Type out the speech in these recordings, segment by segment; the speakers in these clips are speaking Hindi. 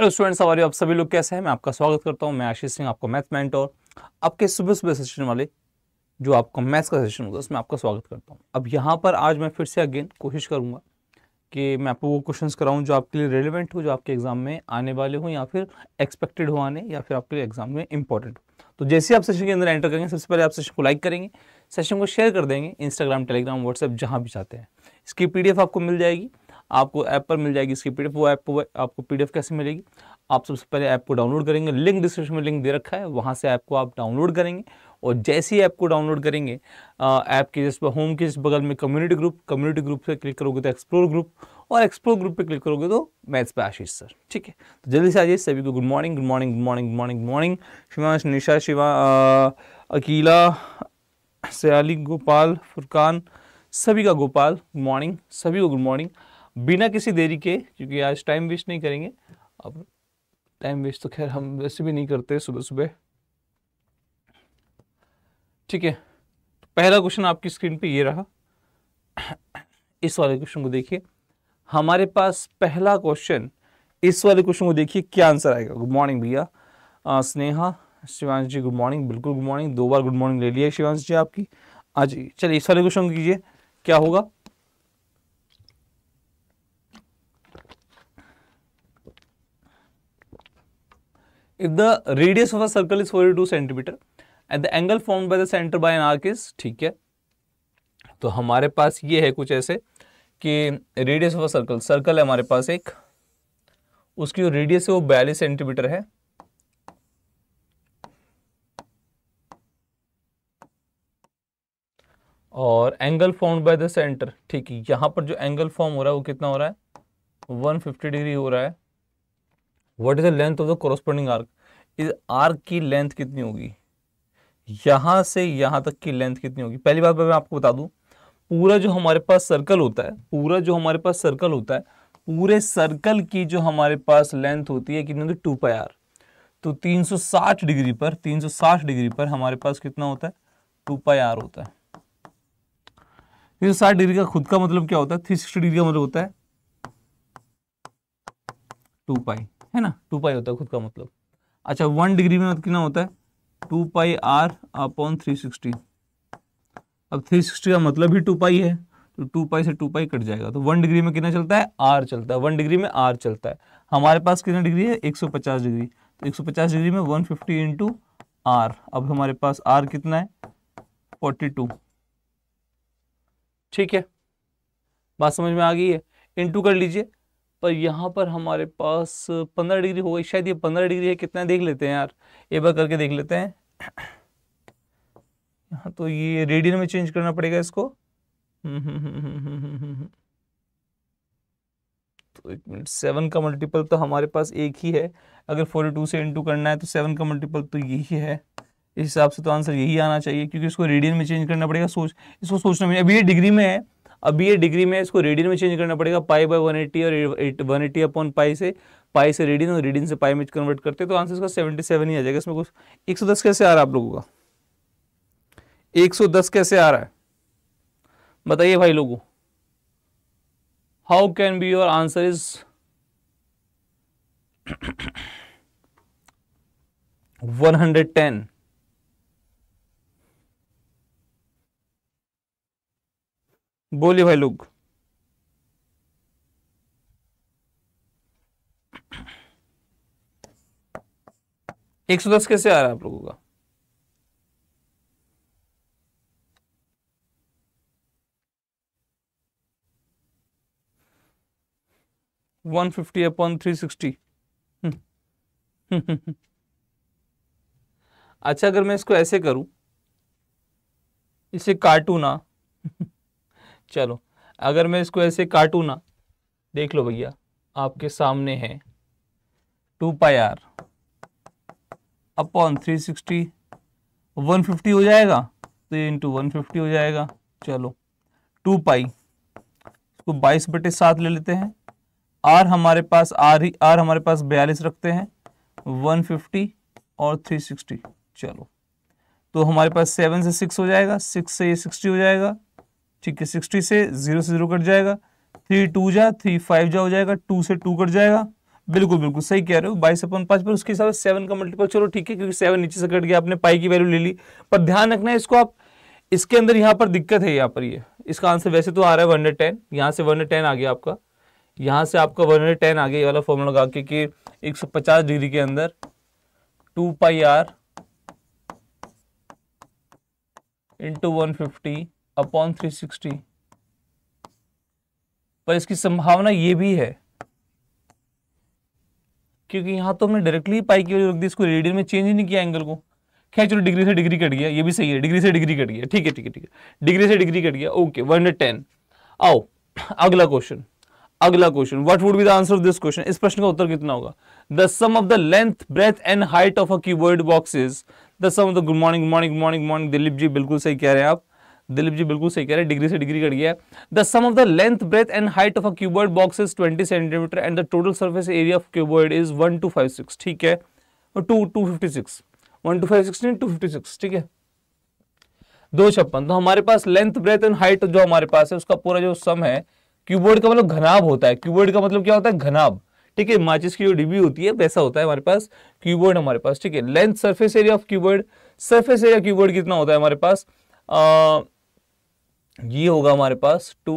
हेलो स्टूडेंट्स हमारे आप सभी लोग कैसे हैं मैं आपका स्वागत करता हूं मैं आशीष सिंह आपका मैथ और आपके सुबह सुबह सेशन वाले जो आपका मैथ्स का सेशन होता है उसमें आपका स्वागत करता हूं अब यहां पर आज मैं फिर से अगेन कोशिश करूंगा कि मैं आपको वो क्वेश्चंस कराऊं जो आपके लिए रेलिवेंट हो जो आपके एग्जाम में आने वाले हों या फिर एक्सपेक्टेड हो आने या फिर आपके लिए एग्जाम में इंपॉर्टेंट हो तो जैसे आप सेशन के अंदर एंटर करेंगे सबसे पहले आप सेशन को लाइक करेंगे सेशन को शेयर कर देंगे इंस्टाग्राम टेलीग्राम व्हाट्सएप जहाँ भी चाहते हैं इसकी पी आपको मिल जाएगी आपको ऐप पर मिल जाएगी इसकी पीडीएफ वो ऐप आपको पीडीएफ कैसे मिलेगी आप सबसे पहले ऐप को डाउनलोड करेंगे लिंक डिस्क्रिप्शन में लिंक दे रखा है वहाँ से ऐप को आप डाउनलोड करेंगे और जैसे ही ऐप को डाउनलोड करेंगे ऐप के जिस पर होम के जिस बगल में कम्युनिटी ग्रुप कम्युनिटी ग्रुप से क्लिक करोगे तो एक्सप्लोर ग्रुप और एक्सप्लोर ग्रुप पे क्लिक करोगे तो मैथ्स पे आशीष सर ठीक है तो जल्दी से आ जाइए सभी को good morning good morning good morning good morning good morning Shivansh Nisha Shiva Akila Sayali Gopal Furqan सभी का गोपाल गुड मॉर्निंग सभी को गुड मॉर्निंग बिना किसी देरी के क्योंकि आज टाइम वेस्ट नहीं करेंगे अब टाइम वेस्ट तो खैर हम वैसे भी नहीं करते सुबह सुबह ठीक है पहला क्वेश्चन आपकी स्क्रीन पे ये रहा इस वाले क्वेश्चन को देखिए हमारे पास पहला क्वेश्चन इस वाले क्वेश्चन को देखिए क्या आंसर आएगा गुड मॉर्निंग भैया स्नेहा शिवांश जी गुड मॉर्निंग बिल्कुल गुड मॉर्निंग दो बार गुड मॉर्निंग ले लिया शिवांश जी आपकी आज चलिए इस वाले क्वेश्चन कीजिए क्या होगा if the radius of a circle is 42 centimetre and the angle form by the centre by an arc is ठीक है तो हमारे पास ये है कुछ ऐसे कि radius of a circle circle है हमारे पास एक उसकी जो रेडियस है वो बयालीस सेंटीमीटर है और angle form by the centre ठीक है यहां पर जो एंगल फॉर्म हो रहा है वो कितना हो रहा है 150 डिग्री हो रहा है what is the length of the corresponding arc इस आर्क की लेंथ कितनी होगी यहां से यहां तक की लेंथ कितनी होगी पहली बात तो मैं आपको बता दू पूरा जो हमारे पास सर्कल होता है पूरा जो हमारे पास सर्कल होता है पूरे सर्कल की जो हमारे पास लेंथ होती है कितनी होती है टू पाई आर तो 360 डिग्री पर 360 डिग्री पर हमारे पास कितना होता है टू पाई आर होता है तीन सौ डिग्री का खुद का मतलब क्या होता है थ्री डिग्री का मतलब होता है टू पाई है ना टू पाई होता है खुद का मतलब अच्छा वन डिग्री में कितना होता है two pi r upon three sixty अब थ्री सिक्सटी का मतलब ही टू पाई है तो टू पाई से टू पाई कट जाएगा तो वन डिग्री में कितना चलता है आर चलता है वन डिग्री में आर चलता है हमारे पास कितना डिग्री है एक सौ पचास डिग्री तो एक सौ पचास डिग्री में वन फिफ्टी इंटू आर अब हमारे पास आर कितना है फोर्टी टू ठीक है बात समझ में आ गई है इंटू कर लीजिए पर यहाँ पर हमारे पास पंद्रह डिग्री हो गई शायद ये पंद्रह डिग्री है कितना देख लेते हैं यार एक बार करके देख लेते हैं यहाँ तो ये रेडियन में चेंज करना पड़ेगा इसको तो एक मिनट सेवन का मल्टीपल तो हमारे पास एक ही है अगर फोर्टी टू से इंटू करना है तो सेवन का मल्टीपल तो यही है इस हिसाब से तो आंसर यही आना चाहिए क्योंकि इसको रेडियन में चेंज करना पड़ेगा सोच इसको सोचना अभी ये डिग्री में है अब ये डिग्री में इसको रेडियन में चेंज करना पड़ेगा पाई बाय 180 और वन अपॉन पाई से पाई से रेडियन और रेडियन से पाई में कन्वर्ट करते हैं तो आंसर इसका 77 ही आ जाएगा इसमें कुछ 110 कैसे आ रहा है आप लोगों का 110 कैसे आ रहा है बताइए भाई लोगों how can be your answer is one hundred ten बोलिए भाई लोग एक सौ दस कैसे आ रहा है आप लोगों का one fifty upon three sixty hmm. अच्छा अगर मैं इसको ऐसे करूं इसे काटू ना चलो अगर मैं इसको ऐसे काटू ना देख लो भैया आपके सामने है two pi r upon three sixty one fifty हो जाएगा तो ये इंटू वन फिफ्टी हो जाएगा चलो टू पाई इसको बाईस बटे सात ले लेते हैं आर हमारे पास आर ही आर हमारे पास बयालीस रखते हैं वन फिफ्टी और थ्री सिक्सटी चलो तो हमारे पास सेवन से सिक्स हो जाएगा सिक्स से ये सिक्सटी हो जाएगा ठीक है सिक्सटी से जीरो से जीरो कट जाएगा थ्री टू जा थ्री फाइव जा हो जाएगा टू से टू कट जाएगा बिल्कुल बिल्कुल सही कह रहे हो बाईस अपन पाँच पर उसके हिसाब से सेवन का मल्टीपल चलो ठीक है क्योंकि सेवन नीचे से कट गया आपने पाई की वैल्यू ले ली पर ध्यान रखना है इसको आप इसके अंदर यहाँ पर दिक्कत है यहाँ पर ये इसका आंसर वैसे तो आ रहा है वन टेन यहाँ से वन टेन आ गया आपका यहाँ से आपका वन टेन आ गया ये वाला फॉर्मूला लगा के कि एक सौ पचास डिग्री के अंदर two pi r into one fifty upon three sixty पर इसकी संभावना ये भी है क्योंकि यहां तो हमने डायरेक्टली पाई की वैल्यू रख दी इसको रेडियन में चेंज ही नहीं किया एंगल को खैर चलो डिग्री से डिग्री कट गया ये भी सही है डिग्री से डिग्री कट गया ठीक है ठीक है ठीक है डिग्री से डिग्री कट गया ओके वन हंड्रेड टेन आओ अगला क्वेश्चन अगला question what would be the answer of this question इस प्रश्न का उत्तर कितना होगा the sum of the length breadth and height of a cuboid box is the sum of the good morning good morning good morning good morning Dilip ji बिल्कुल सही कह रहे हैं आप दिलीप जी बिल्कुल सही कह रहे हैं डिग्री से डिग्री कट गया the sum of the length breadth and height of a cuboid box is twenty centimetre and the total surface area of cuboid is one two five six ठीक है two two fifty six one two five six two fifty six ठीक है दो छप्पन तो हमारे पास लेंथ ब्रेथ एंड हाइट जो हमारे पास है उसका पूरा जो सम है क्यूबोर्ड का मतलब घनाब होता है क्यूबोर्ड का मतलब क्या होता है घनाब ठीक है माचिस की जो डिबी होती है वैसा होता है हमारे पास क्यूबोर्ड हमारे पास ठीक है length surface area of cuboid surface area cuboid कितना होता है हमारे पास ये होगा हमारे पास two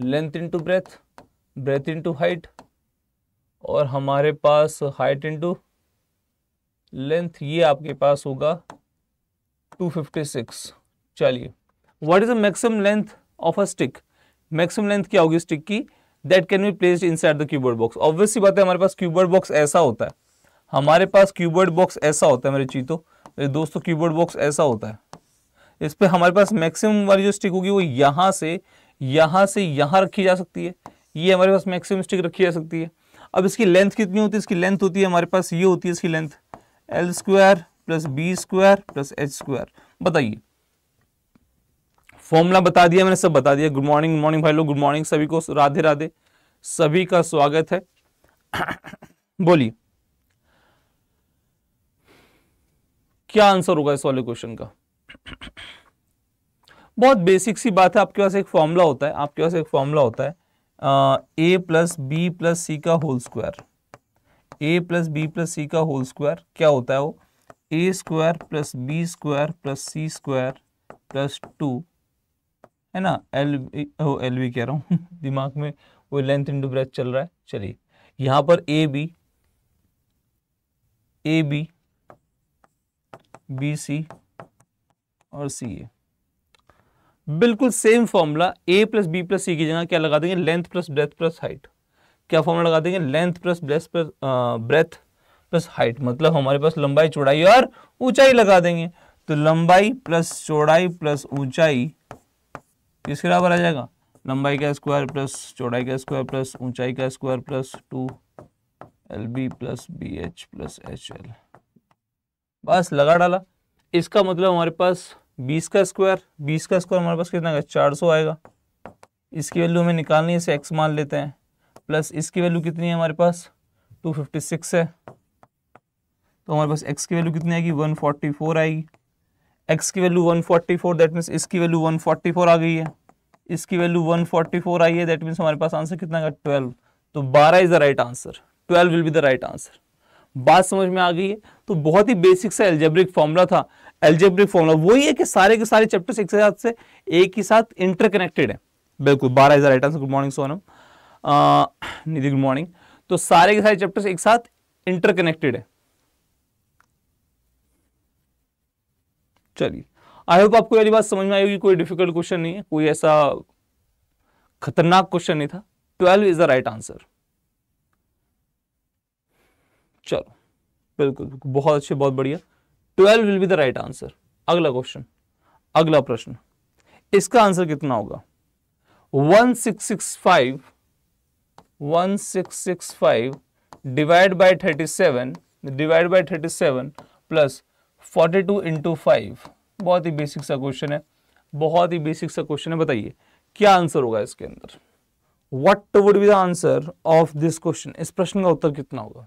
length into breadth breadth into height और हमारे पास हाइट इंटू लेंथ ये आपके पास होगा 256 चलिए what is the maximum length of a stick maximum length क्या होगी स्टिक की that can be placed inside the cuboid box obviously बात है हमारे पास क्यूबर्ड बॉक्स ऐसा होता है हमारे पास क्यूबर्ड बॉक्स ऐसा होता है मेरे चीतो मेरे दोस्तों क्यूबर्ड बॉक्स ऐसा होता है इस पर हमारे पास मैक्सिमम वाली जो स्टिक होगी वो यहाँ से यहाँ से यहाँ रखी जा सकती है ये हमारे पास मैक्सिमम स्टिक रखी जा सकती है अब इसकी लेंथ कितनी होती है इसकी लेंथ होती है हमारे पास ये होती है इसकी length L square plus B square plus H square बताइए फॉर्मूला बता दिया मैंने सब बता दिया गुड मॉर्निंग गुड मॉर्निंग भाई लोग गुड मॉर्निंग सभी को राधे राधे सभी का स्वागत है बोलिए क्या आंसर होगा इस वाले क्वेश्चन का बहुत बेसिक सी बात है आपके पास एक फॉर्मूला होता है आपके पास एक फॉर्मूला होता है A plus B plus C का whole square A plus B plus C का होल स्क्वायर क्या होता है वो A square plus B square plus C square plus two है ना एल ओ एल वी कह रहा हूँ दिमाग में वो लेंथ इंटू ब्रेथ चल रहा है चलिए यहाँ पर A B A B B C और सी ए बिल्कुल same formula A plus B plus C की जगह क्या लगा देंगे length plus breadth plus height क्या फॉर्मूला लगा देंगे length plus breadth plus breadth plus height मतलब हमारे पास लंबाई चौड़ाई और ऊंचाई लगा देंगे तो लंबाई प्लस चौड़ाई प्लस ऊंचाई किसके बराबर आ जाएगा लंबाई का स्क्वायर प्लस चौड़ाई का स्क्वायर प्लस ऊंचाई का square plus two L B plus B H plus H L बस लगा डाला इसका मतलब हमारे पास बीस का स्क्वायर बीस का स्क्वायर हमारे पास कितना आएगा चार सौ आएगा इसकी वैल्यू हमें निकालनी है इसे एक्स मान लेते हैं प्लस इसकी वैल्यू कितनी है हमारे पास टू फिफ्टी सिक्स है तो हमारे पास एक्स की वैल्यू कितनी आएगी वन फोर्टी फोर आएगी एक्स की value one forty four that means इसकी वैल्यू वन फोर्टी फोर आ गई है इसकी वैल्यू वन फोर्टी फोर आई है दैट मीन्स हमारे पास आंसर कितना आएगा ट्वेल्व तो बारह is the right answer twelve will be the right answer बात समझ में आ गई है तो बहुत ही बेसिक सा एल्जेब्रिक फॉर्मूला था एल्जेब्रिक फॉर्मूला वही है कि सारे के सारे चैप्टर्स एक साथ से एक ही साथ इंटरकनेक्टेड है बिल्कुल बारह हज़ार items good morning Sonam Nidhi good morning तो सारे के सारे चैप्टर्स एक साथ इंटरकनेक्टेड है चलिए आई होप आपको यही बात समझ में आई होगी कोई डिफिकल्ट क्वेश्चन नहीं है कोई ऐसा खतरनाक क्वेश्चन नहीं था twelve is the right answer चलो बिल्कुल बहुत अच्छे बहुत बढ़िया twelve will be the right answer अगला क्वेश्चन अगला प्रश्न इसका आंसर कितना होगा one six six five one six six five divide by thirty seven divide by thirty seven plus forty two into five बहुत ही बेसिक सा क्वेश्चन है बहुत ही बेसिक सा क्वेश्चन है बताइए क्या आंसर होगा इसके अंदर what would be the answer of this question इस प्रश्न का उत्तर कितना होगा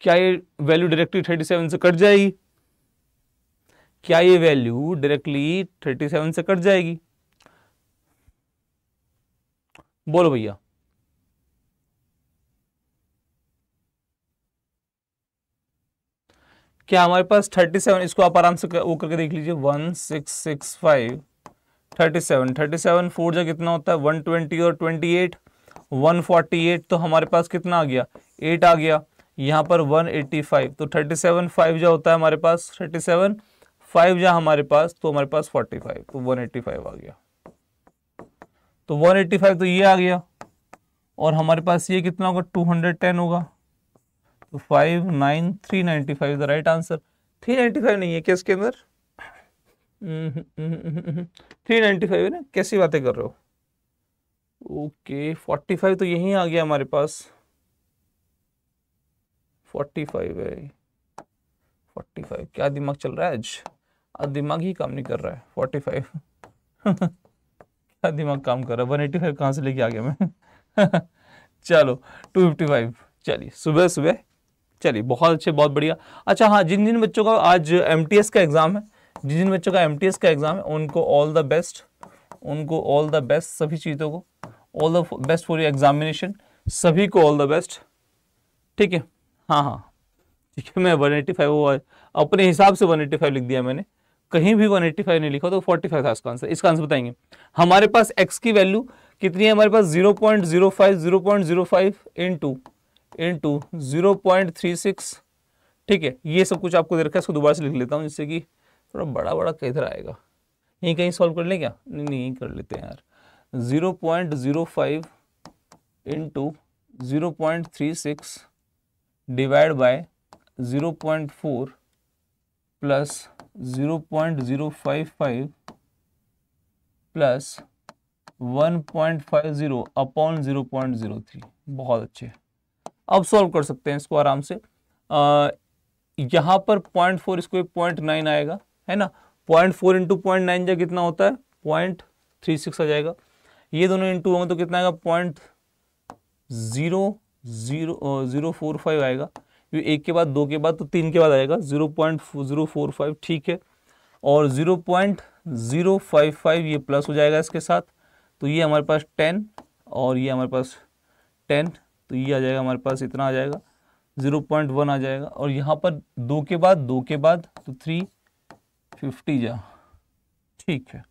क्या ये वैल्यू डायरेक्टली थर्टी सेवन से कट जाएगी क्या ये वैल्यू डायरेक्टली थर्टी सेवन से कट जाएगी बोलो भैया क्या हमारे पास थर्टी सेवन इसको आप आराम से कर, वो करके देख लीजिए one six six five thirty seven thirty seven four जो कितना होता है वन ट्वेंटी और twenty eight one forty eight तो हमारे पास कितना आ गया एट आ गया यहाँ पर 185 तो 37 सेवन फाइव जा होता है हमारे पास 37 सेवन फाइव जहाँ हमारे पास तो हमारे पास 45 तो 185 आ गया तो 185 तो ये आ गया और हमारे पास ये कितना होगा 210 होगा तो five nine three ninety five the right answer 395 नहीं है क्या इसके अंदर थ्री नाइन्टी है ना कैसी बातें कर रहे हो ओके okay, 45 तो यहीं आ गया हमारे पास फोर्टी फाइव है फोर्टी फाइव क्या दिमाग चल रहा है आज आज दिमाग ही काम नहीं कर रहा है फोर्टी फाइव क्या दिमाग काम कर रहा है वन एटी फाइव कहाँ से लेके आ गया मैं चलो टू फिफ्टी फाइव चलिए सुबह सुबह चलिए बहुत अच्छे बहुत बढ़िया अच्छा हाँ जिन जिन बच्चों का आज एम का एग्ज़ाम है जिन जिन बच्चों का एम का एग्ज़ाम है उनको ऑल द बेस्ट उनको ऑल द बेस्ट सभी चीज़ों को all the best for your examination सभी को ऑल द बेस्ट ठीक है हाँ हाँ ठीक है मैं वन एट्टी फाइव वो अपने हिसाब से वन एट्टी फाइव लिख दिया मैंने कहीं भी वन एट्टी फाइव नहीं लिखा तो फोर्टी फाइव था इसका आंसर इसका आंसर बताएंगे हमारे पास एक्स की वैल्यू कितनी है हमारे पास zero point zero five zero point zero five into into zero point three six ठीक है ये सब कुछ आपको दे रखा है इसको दोबारा से लिख लेता हूँ जिससे कि थोड़ा बड़ा बड़ा किधर आएगा यहीं कहीं सॉल्व कर लें क्या नहीं यहीं कर लेते हैं यार zero point zero five into zero point three six divide by 0.4 plus zero point 0.055 plus one 1.50 upon zero zero point three बहुत अच्छे अब सॉल्व कर सकते हैं इसको आराम से आ, यहाँ पर पॉइंट फोर इसको पॉइंट नाइन आएगा है ना point four into point nine जो कितना होता है पॉइंट थ्री सिक्स आ जाएगा ये दोनों इंटू होंगे तो कितना आएगा point zero zero zero four five आएगा ये एक के बाद दो के बाद तो तीन के बाद आएगा zero point zero four five ठीक है और zero point zero five five ये प्लस हो जाएगा इसके साथ तो ये हमारे पास टेन और ये हमारे पास टेन तो ये आ जाएगा हमारे पास इतना आ जाएगा ज़ीरो पॉइंट वन आ जाएगा और यहाँ पर दो के बाद दो के बाद तो थ्री फिफ्टी जा ठीक है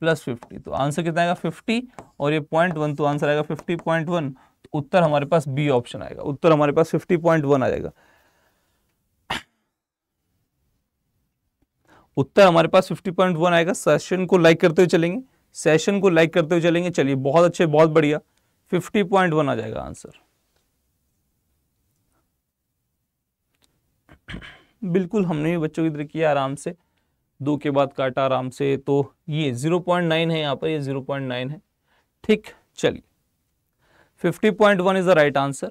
प्लस फिफ्टी तो आंसर कितना आएगा फिफ्टी और ये पॉइंट वन तो आंसर आएगा फिफ्टी पॉइंट वन उत्तर हमारे पास बी ऑप्शन आएगा उत्तर हमारे पास 50.1 आ जाएगा उत्तर हमारे पास 50.1 आएगा सेशन को लाइक करते हुए चलेंगे सेशन को लाइक करते हुए चलेंगे चलिए बहुत अच्छे बहुत बढ़िया 50.1 आ जाएगा आंसर बिल्कुल हमने भी बच्चों की तरह किया आराम से दो के बाद काटा आराम से तो ये 0.9 है यहाँ पर ये 0.9 है ठीक चलिए fifty point one is the right answer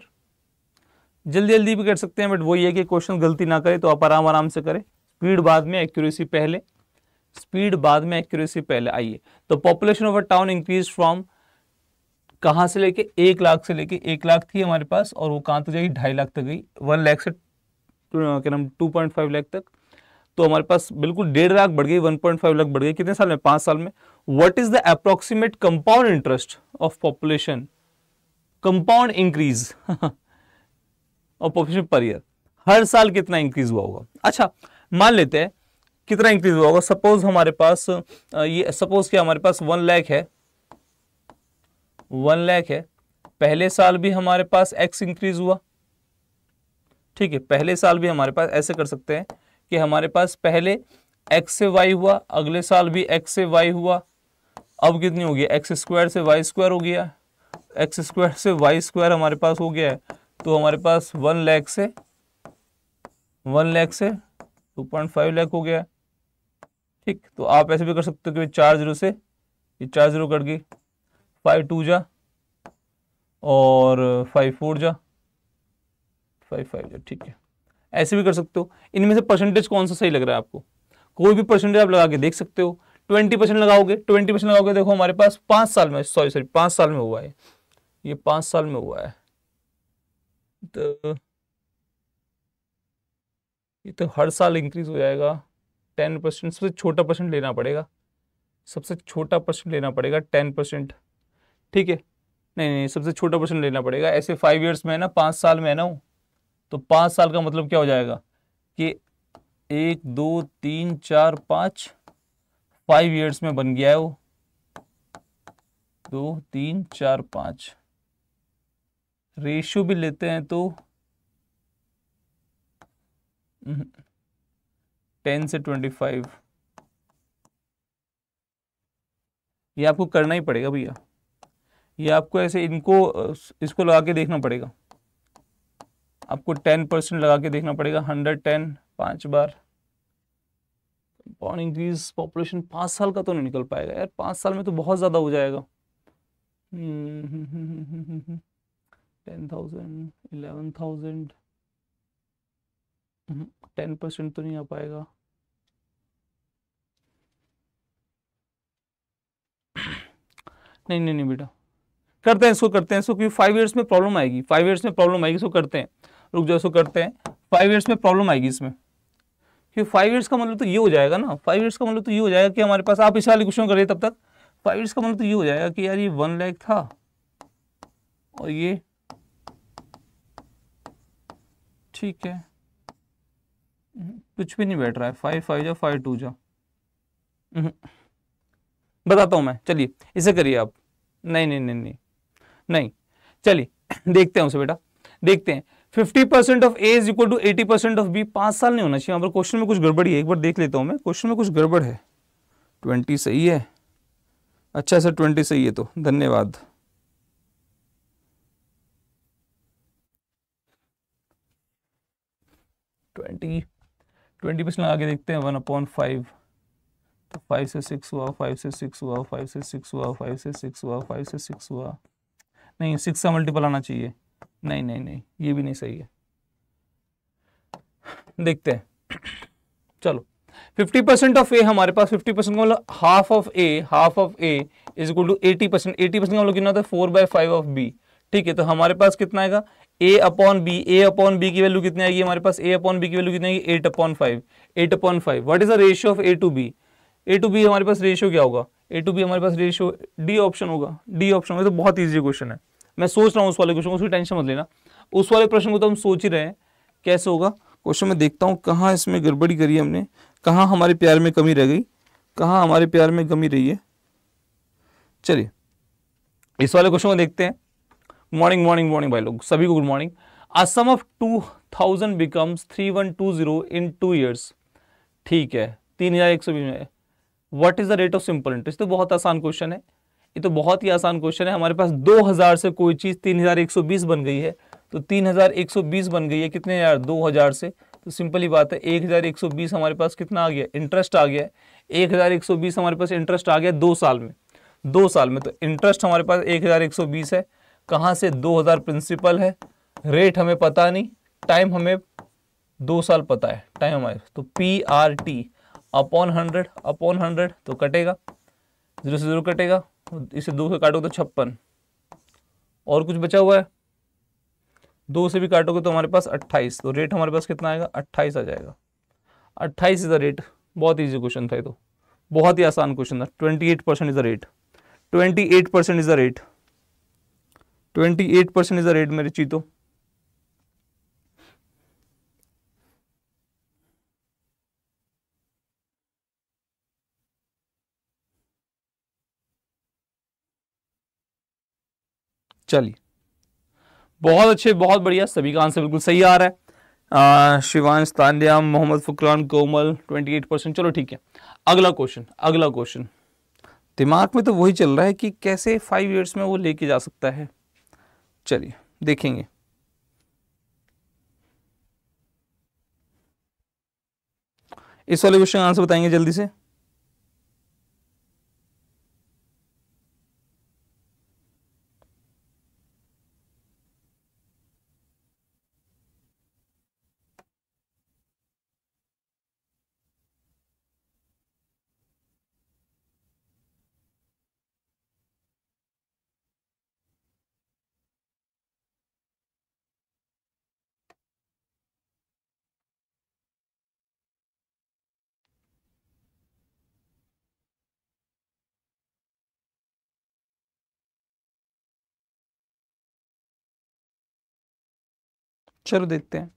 जल्दी जल्दी भी कर सकते हैं बट वही है कि क्वेश्चन गलती ना करे तो आप आराम आराम से करें स्पीड बाद में एक्यूरेसी पहले स्पीड बाद में एक्यूरेसी पहले आइए तो population of a town increase from कहाँ से लेके एक लाख से लेके एक लाख थी हमारे पास और वो कहाँ तक जाएगी ढाई लाख तक गई वन लाख से क्या नाम टू पॉइंट फाइव लाख तक तो हमारे पास बिल्कुल डेढ़ लाख बढ़ गई वन पॉइंट फाइव लाख बढ़ गई कितने साल में पाँच साल में what is the approximate compound interest of population compound increase और पॉपुलेशन पर ईयर हर साल कितना इंक्रीज हुआ होगा अच्छा मान लेते हैं कितना इंक्रीज हुआ होगा सपोज हमारे पास ये सपोज कि हमारे पास वन लैख है वन लैख है पहले साल भी हमारे पास एक्स इंक्रीज हुआ ठीक है पहले साल भी हमारे पास ऐसे कर सकते हैं कि हमारे पास पहले एक्स से वाई हुआ अगले साल भी एक्स से वाई हुआ अब कितनी होगी एक्स स्क्वायर से वाई स्क्वायर हो गया एक्स स्क्वायर से वाई स्क्वायर हमारे पास हो गया है तो हमारे पास वन लैख से वन लैख से टू पॉइंट फाइव लैख हो गया ठीक तो आप ऐसे भी कर सकते हो कि चार जीरो से ये चार जीरो कट गई फाइव टू जा और फाइव फोर जा फाइव फाइव जा ठीक है ऐसे भी कर सकते हो इनमें से परसेंटेज कौन सा सही लग रहा है आपको कोई भी परसेंटेज आप लगा के देख सकते हो ट्वेंटी परसेंट लगाओगे ट्वेंटी परसेंट लगाओगे देखो हमारे पास पाँच साल में सॉरी सॉरी पाँच साल में हुआ है ये पाँच साल में हुआ है तो ये तो हर साल इंक्रीज हो जाएगा टेन परसेंट सबसे छोटा परसेंट लेना पड़ेगा सबसे छोटा परसेंट लेना पड़ेगा टेन परसेंट ठीक है नहीं नहीं सबसे छोटा परसेंट लेना पड़ेगा ऐसे फाइव इयर्स में है ना पाँच साल में है ना हूँ तो पाँच साल का मतलब क्या हो जाएगा कि एक दो तीन चार पाँच फाइव इयर्स में बन गया है वो दो तीन चार पाँच रेशियो भी लेते हैं तो हम्म, टेन से ट्वेंटी फाइव ये आपको करना ही पड़ेगा भैया ये आपको ऐसे इनको इसको लगा के देखना पड़ेगा आपको टेन परसेंट लगा के देखना पड़ेगा हंड्रेड टेन पाँच बार कंपाउंड इंक्रीज पॉपुलेशन पाँच साल का तो नहीं निकल पाएगा यार पाँच साल में तो बहुत ज़्यादा हो जाएगा hmm, hmm, ten thousand thousand ten percent तो नहीं आ पाएगा नहीं नहीं नहीं बेटा करते हैं इसको करते हैं इसको क्योंकि फाइव ईयर्स में प्रॉब्लम आएगी फाइव ईयर्स में प्रॉब्लम आएगी इसको करते हैं रुक जाओ इसको करते हैं फाइव ईयर्स में प्रॉब्लम आएगी इसमें क्योंकि फाइव ईयर्स का मतलब तो ये हो जाएगा ना फाइव ईयर्स का मतलब तो ये हो जाएगा कि हमारे पास आप इस वाले क्वेश्चन करिए तब तक फाइव ईयर्स का मतलब तो ये हो जाएगा कि यार ये वन लैख था और ये ठीक है कुछ भी नहीं बैठ रहा है फाइव फाइव जा फाइव टू जा बताता हूँ मैं चलिए इसे करिए आप नहीं नहीं नहीं नहीं नहीं चलिए देखते हैं उसे बेटा देखते हैं fifty percent of A is equal to eighty percent of B पाँच साल नहीं होना चाहिए यहाँ पर क्वेश्चन में कुछ गड़बड़ी है एक बार देख लेता हूँ मैं क्वेश्चन में कुछ गड़बड़ है ट्वेंटी सही है अच्छा सर ट्वेंटी सही है तो धन्यवाद ट्वेंटी ट्वेंटी परसेंट लगा के देखते हैं वन अपॉन फाइव तो फाइव से सिक्स हुआ फाइव से सिक्स हुआ फाइव से सिक्स हुआ फाइव से सिक्स हुआ फाइव से सिक्स हुआ नहीं सिक्स का मल्टीपल आना चाहिए नहीं नहीं नहीं ये भी नहीं सही है देखते हैं चलो फिफ्टी परसेंट ऑफ ए हमारे पास फिफ्टी परसेंट का मतलब half of A half of A is equal to eighty percent eighty percent का मतलब कितना होता है four by five of B ठीक है तो हमारे पास कितना आएगा A upon B A upon B की वैल्यू कितनी आएगी हमारे पास ए अपॉन बी की वैल्यू कितनी आएगी eight upon five eight upon five what is the ratio of A to B A to B हमारे पास रेशियो क्या होगा ए टू बी हमारे पास रेशियो डी ऑप्शन होगा डी ऑप्शन होगा तो बहुत ईजी क्वेश्चन है मैं सोच रहा हूँ उस वाले क्वेश्चन को उसकी टेंशन मत लेना उस वाले प्रश्न को तो हम सोच ही रहे हैं कैसे होगा क्वेश्चन में देखता हूँ कहाँ इसमें गड़बड़ी करी हमने कहाँ हमारे प्यार में कमी रह गई कहाँ हमारे प्यार में कमी रही है चलिए इस वाले क्वेश्चन को देखते हैं मॉर्निंग मॉर्निंग मॉर्निंग भाई लोग सभी को good morning a sum of two thousand becomes three one two zero in two years ठीक है तीन हज़ार एक सौ बीस में what is the rate of simple interest तो बहुत आसान क्वेश्चन है ये तो बहुत ही आसान क्वेश्चन है हमारे पास दो हज़ार से कोई चीज़ तीन हज़ार एक सौ बीस बन गई है तो तीन हज़ार एक सौ बीस बन गई है कितने यार दो हज़ार से तो सिंपल ही बात है एक हज़ार एक सौ बीस हमारे पास कितना आ गया इंटरेस्ट आ गया एक हज़ार एक सौ बीस हमारे पास इंटरेस्ट आ गया दो साल में दो साल में तो इंटरेस्ट हमारे पास एक हज़ार एक सौ बीस है कहाँ से 2000 प्रिंसिपल है रेट हमें पता नहीं टाइम हमें दो साल पता है टाइम हमारे तो P R T upon hundred upon hundred तो कटेगा जीरो से जीरो कटेगा इसे दो से काटोगे तो छप्पन और कुछ बचा हुआ है दो से भी काटोगे तो हमारे पास अट्ठाईस तो रेट हमारे पास कितना आएगा अट्ठाईस आ जाएगा अट्ठाईस इज़ द रेट बहुत ईजी क्वेश्चन था ये तो बहुत ही आसान क्वेश्चन था twenty eight percent is the rate twenty eight percent is the rate twenty eight percent is the rate मेरे चीतो चलिए बहुत अच्छे बहुत बढ़िया सभी का आंसर बिल्कुल सही आ रहा है शिवांश तांडिया मोहम्मद फुकरान कोमल 28 परसेंट चलो ठीक है अगला क्वेश्चन अगला क्वेश्चन दिमाग में तो वही चल रहा है कि कैसे फाइव ईयर्स में वो लेके जा सकता है चलिए देखेंगे इस वाले क्वेश्चन आंसर बताएंगे जल्दी से चलो देखते हैं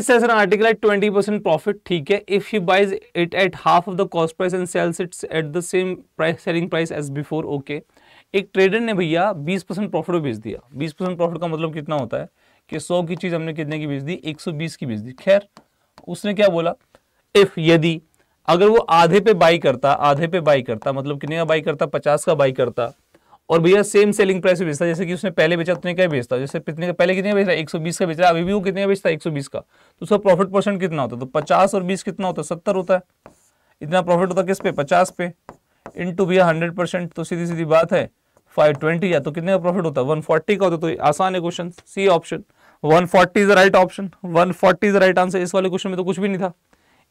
sells an article at twenty percent profit ठीक है if buys it at half of the cost price and sells its at the same price selling price as before okay एक ट्रेडर ने भैया बीस परसेंट प्रॉफिट बेच दिया बीस परसेंट प्रॉफिट का मतलब कितना होता है कि सौ की चीज़ हमने कितने की बेच दी एक बीस की बेच दी खैर उसने क्या बोला इफ यदि अगर वो आधे पे बाई करता आधे पे बाई करता मतलब कितने का बाई करता पचास का बाई करता और भैया सेम सेलिंग प्राइस में बेचता जैसे कि उसने पहले बेचा उतने का बेचता जैसे कितने का पहले कितने का बेच रहा है एक का बेच रहा है अभी भी वो कितने का बेचता है एक का तो उसका प्रॉफिट परसेंट कितना होता है तो पचास और बीस कितना होता है सत्तर होता है इतना प्रॉफिट होता है किस पे पचास पे इंटू भैया हंड्रेड परसेंट तो सीधी सीधी बात है फाइव ट्वेंटी या तो कितने का प्रॉफिट होता है वन फोर्टी का होता तो आसान है question C option one forty is the right option one forty is the right answer इस वाले क्वेश्चन में तो कुछ भी नहीं था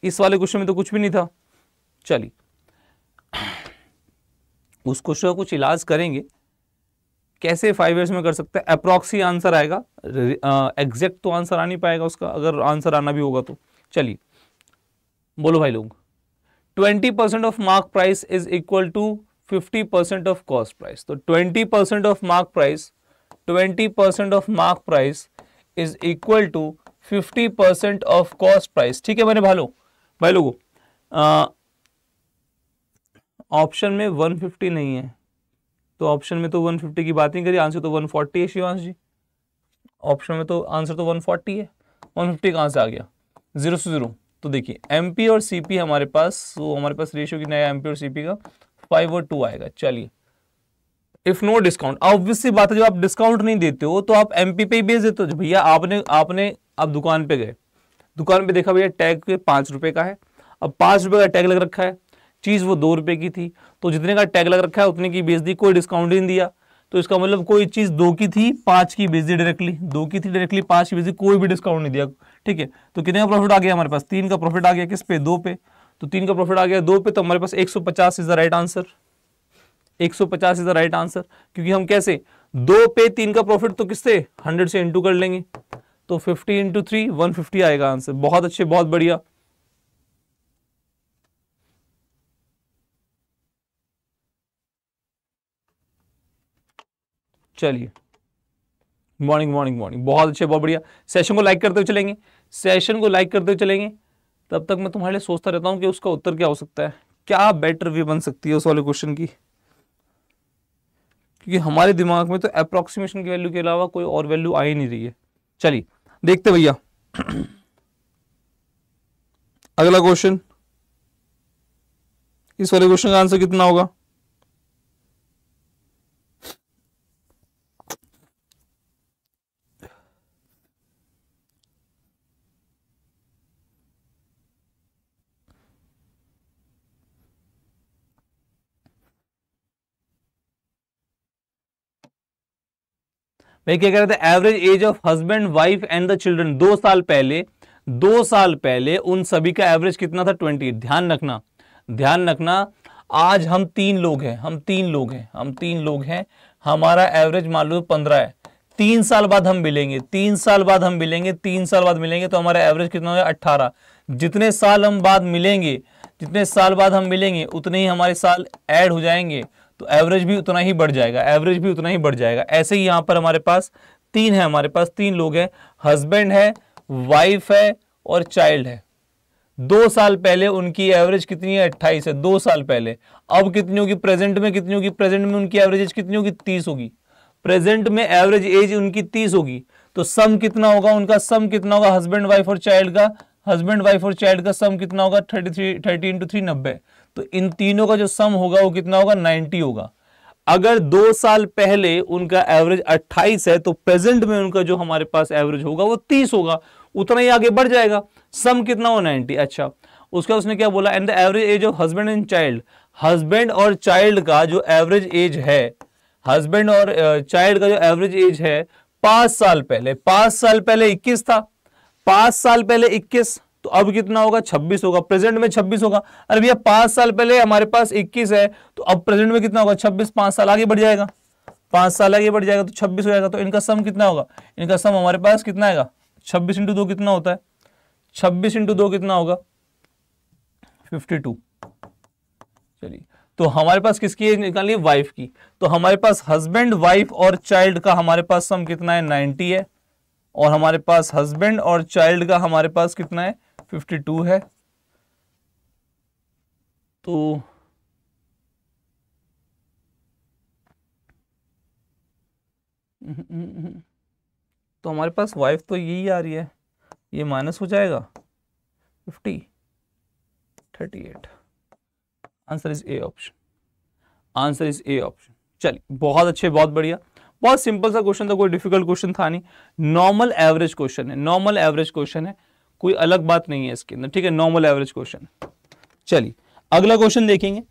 इस वाले क्वेश्चन में तो कुछ भी नहीं था चलिए उस क्वेश्चन का कुछ इलाज करेंगे कैसे फाइव ईयर्स में कर सकते हैं अप्रॉक्सी आंसर आएगा एग्जैक्ट तो आंसर आ नहीं पाएगा उसका अगर आंसर आना भी होगा तो चलिए बोलो भाई लोग twenty percent of mark price is equal to fifty percent of cost price तो twenty percent of mark price twenty percent of mark price is equal to fifty percent of cost price ठीक है मैंने भालो भाई लोगों ऑप्शन में 150 नहीं है तो ऑप्शन में तो 150 की बात नहीं करी आंसर तो 140 है शिवांश जी ऑप्शन में तो आंसर तो 140 है 150 कहाँ से आ गया जीरो से जीरो तो देखिए एमपी और सीपी हमारे पास तो हमारे पास रेशियो कितना है एमपी और सीपी का फाइव और टू आएगा चलिए इफ नो डिस्काउंट ऑब्वियसली बात है जब आप डिस्काउंट नहीं देते हो तो आप एमपी पे ही भेज देते हो भैया आपने आपने आप दुकान पे गए दुकान पे देखा भैया टैग पांच रुपए का है अब पांच रुपए का टैग लग रखा है चीज़ वो दो रुपए की थी तो जितने का टैग लग रखा है उतने की बेच दी कोई डिस्काउंट नहीं दिया तो इसका मतलब कोई चीज़ दो की थी पाँच की बेच दी डायरेक्टली दो की थी डायरेक्टली पाँच की बेच दी कोई भी डिस्काउंट नहीं दिया ठीक है तो कितने का प्रॉफिट आ गया हमारे पास तीन का प्रॉफिट आ गया किस पे दो पे तो तीन का प्रॉफिट आ गया दो पे तो हमारे पास एक सौ पचास इज द राइट आंसर एक सौ पचास इज द राइट आंसर क्योंकि हम कैसे दो पे तीन का प्रॉफिट तो किससे हंड्रेड से इंटू कर लेंगे तो fifty into three one fifty आएगा आंसर बहुत अच्छे बहुत बढ़िया चलिए मॉर्निंग मॉर्निंग मॉर्निंग बहुत अच्छे बहुत बढ़िया सेशन को लाइक करते हुए चलेंगे सेशन को लाइक करते हुए चलेंगे तब तक मैं तुम्हारे लिए सोचता रहता हूँ कि उसका उत्तर क्या हो सकता है क्या बेटर व्यू बन सकती है उस वाले क्वेश्चन की क्योंकि हमारे दिमाग में तो अप्रोक्सीमेशन की वैल्यू के अलावा कोई और वैल्यू आ ही नहीं रही है चलिए देखते भैया अगला क्वेश्चन इस वाले क्वेश्चन का आंसर कितना होगा भाई क्या कह रहे थे average age of husband wife and the children दो साल पहले दो साल पहले उन सभी का एवरेज कितना था ट्वेंटी ध्यान रखना ध्यान रखना आज हम तीन लोग हैं हम तीन लोग हैं हम तीन लोग हैं हमारा एवरेज मान लो पंद्रह है तीन साल बाद हम मिलेंगे तीन साल बाद हम मिलेंगे तीन साल बाद मिलेंगे तो हमारा एवरेज कितना होगा अट्ठारह जितने साल हम बाद मिलेंगे जितने साल बाद हम मिलेंगे उतने ही हमारे साल ऐड हो जाएंगे तो एवरेज भी उतना ही बढ़ जाएगा एवरेज भी उतना ही बढ़ जाएगा ऐसे ही यहां पर हमारे पास तीन है हमारे पास तीन लोग हैं हस्बैंड है वाइफ है और चाइल्ड है दो साल पहले उनकी एवरेज कितनी है अट्ठाईस है दो साल पहले अब कितनी होगी प्रेजेंट में कितनी होगी प्रेजेंट में उनकी एवरेज एज कितनी होगी तीस होगी प्रेजेंट में एवरेज एज उनकी तीस होगी तो सम कितना होगा उनका सम कितना होगा हस्बैंड वाइफ और चाइल्ड का हस्बैंड वाइफ और चाइल्ड का सम कितना होगा thirty three thirty into three नब्बे तो इन तीनों का जो सम होगा वो कितना होगा 90 होगा अगर दो साल पहले उनका एवरेज 28 है तो प्रेजेंट में उनका जो हमारे पास एवरेज होगा वो 30 होगा उतना ही आगे बढ़ जाएगा सम कितना हो 90 अच्छा उसका उसने क्या बोला and the average age of husband and child husband और चाइल्ड का जो एवरेज एज है हस्बैंड और चाइल्ड का जो एवरेज एज है पांच साल पहले पांच साल पहले इक्कीस था पांच साल पहले इक्कीस तो अब कितना होगा 26 होगा प्रेजेंट में 26 होगा अरे भैया पांच साल पहले हमारे पास 21 है तो अब प्रेजेंट में कितना होगा 26 पांच साल आगे बढ़ जाएगा पांच साल आगे बढ़ जाएगा तो 26 हो जाएगा तो इनका सम कितना होगा इनका सम हमारे पास कितना आएगा छब्बीस इंटू दो कितना होता है छब्बीस इंटू दो कितना होगा फिफ्टी टू चलिए तो हमारे पास किसकी एज वाइफ की तो हमारे पास हस्बैंड वाइफ और चाइल्ड का हमारे पास सम कितना है नाइनटी है और हमारे पास हस्बैंड और चाइल्ड का हमारे पास कितना है 52 है तो हम्म, हम्म, हम्म, तो हमारे पास वाइफ तो यही आ रही है ये माइनस हो जाएगा fifty thirty eight answer is A option answer is A option चलिए बहुत अच्छे बहुत बढ़िया बहुत सिंपल सा क्वेश्चन था कोई डिफिकल्ट क्वेश्चन था नहीं नॉर्मल एवरेज क्वेश्चन है नॉर्मल एवरेज क्वेश्चन है कोई अलग बात नहीं है इसके अंदर ठीक है नॉर्मल एवरेज क्वेश्चन चलिए अगला क्वेश्चन देखेंगे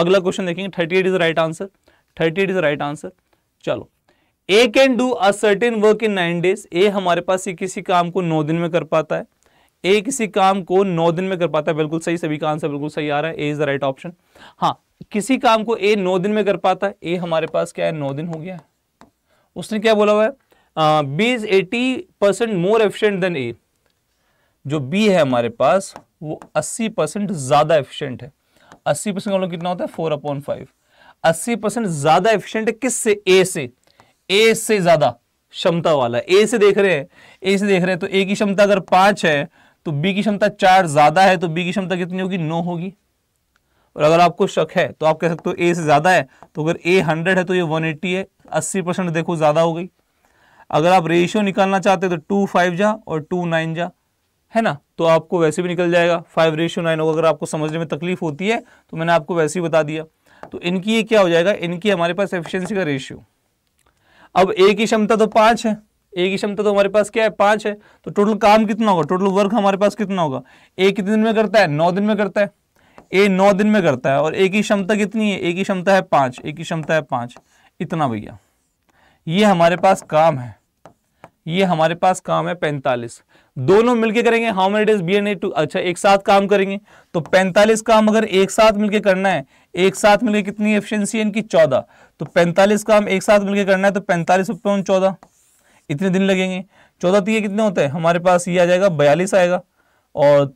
अगला क्वेश्चन देखेंगे thirty eight is right answer thirty eight is right answer चलो A can do a certain work in nine days A हमारे पास ये किसी काम को नौ दिन में कर पाता है ए किसी काम को नौ दिन में कर पाता है बिल्कुल सही सभी का आंसर बिल्कुल सही आ रहा है A is the right option हाँ किसी काम को ए नौ दिन में कर पाता है ए हमारे पास क्या है नौ दिन हो गया उसने क्या बोला हुआ है B is eighty percent more efficient than A जो बी है हमारे पास वो 80 परसेंट ज़्यादा एफिशिएंट है 80 परसेंट का मतलब कितना होता है फोर अपॉन फाइव अस्सी परसेंट ज़्यादा एफिशियंट है से ए से ए से ज़्यादा क्षमता वाला ए से देख रहे हैं ए से देख रहे हैं तो ए की क्षमता अगर पांच है तो बी की क्षमता चार ज़्यादा है तो बी की क्षमता कितनी होगी नौ होगी और अगर आपको शक है तो आप कह सकते हो ए से ज़्यादा है तो अगर ए हंड्रेड है तो ये वन एट्टी है अस्सी परसेंट देखो ज़्यादा हो गई अगर आप रेशियो निकालना चाहते हो तो टू फाइव जा और टू नाइन जा है ना तो आपको वैसे भी निकल जाएगा फाइव रेशियो नाइन होगा अगर आपको समझने में तकलीफ होती है तो मैंने आपको वैसे ही बता दिया तो इनकी ये क्या हो जाएगा इनकी हमारे पास एफिशिएंसी का रेशियो अब ए की क्षमता तो पाँच है ए की क्षमता तो हमारे पास क्या है पाँच है तो टोटल काम कितना होगा टोटल वर्क हमारे पास कितना होगा ए कितने दिन में करता है नौ दिन में करता है ए नौ दिन में करता है और ए की क्षमता कितनी है ए की क्षमता है पाँच ए की क्षमता है पाँच इतना भैया ये हमारे पास काम है ये हमारे पास काम है पैंतालीस दोनों मिलके करेंगे how many days B A to अच्छा एक साथ काम करेंगे तो 45 काम अगर एक साथ मिलके करना है एक साथ मिलके कितनी एफिशिएंसी है इनकी 14 तो 45 काम एक साथ मिलके करना है तो 45 अपॉन चौदह इतने दिन लगेंगे 14 तीय कितने होते हैं हमारे पास ये आ जाएगा बयालीस आएगा और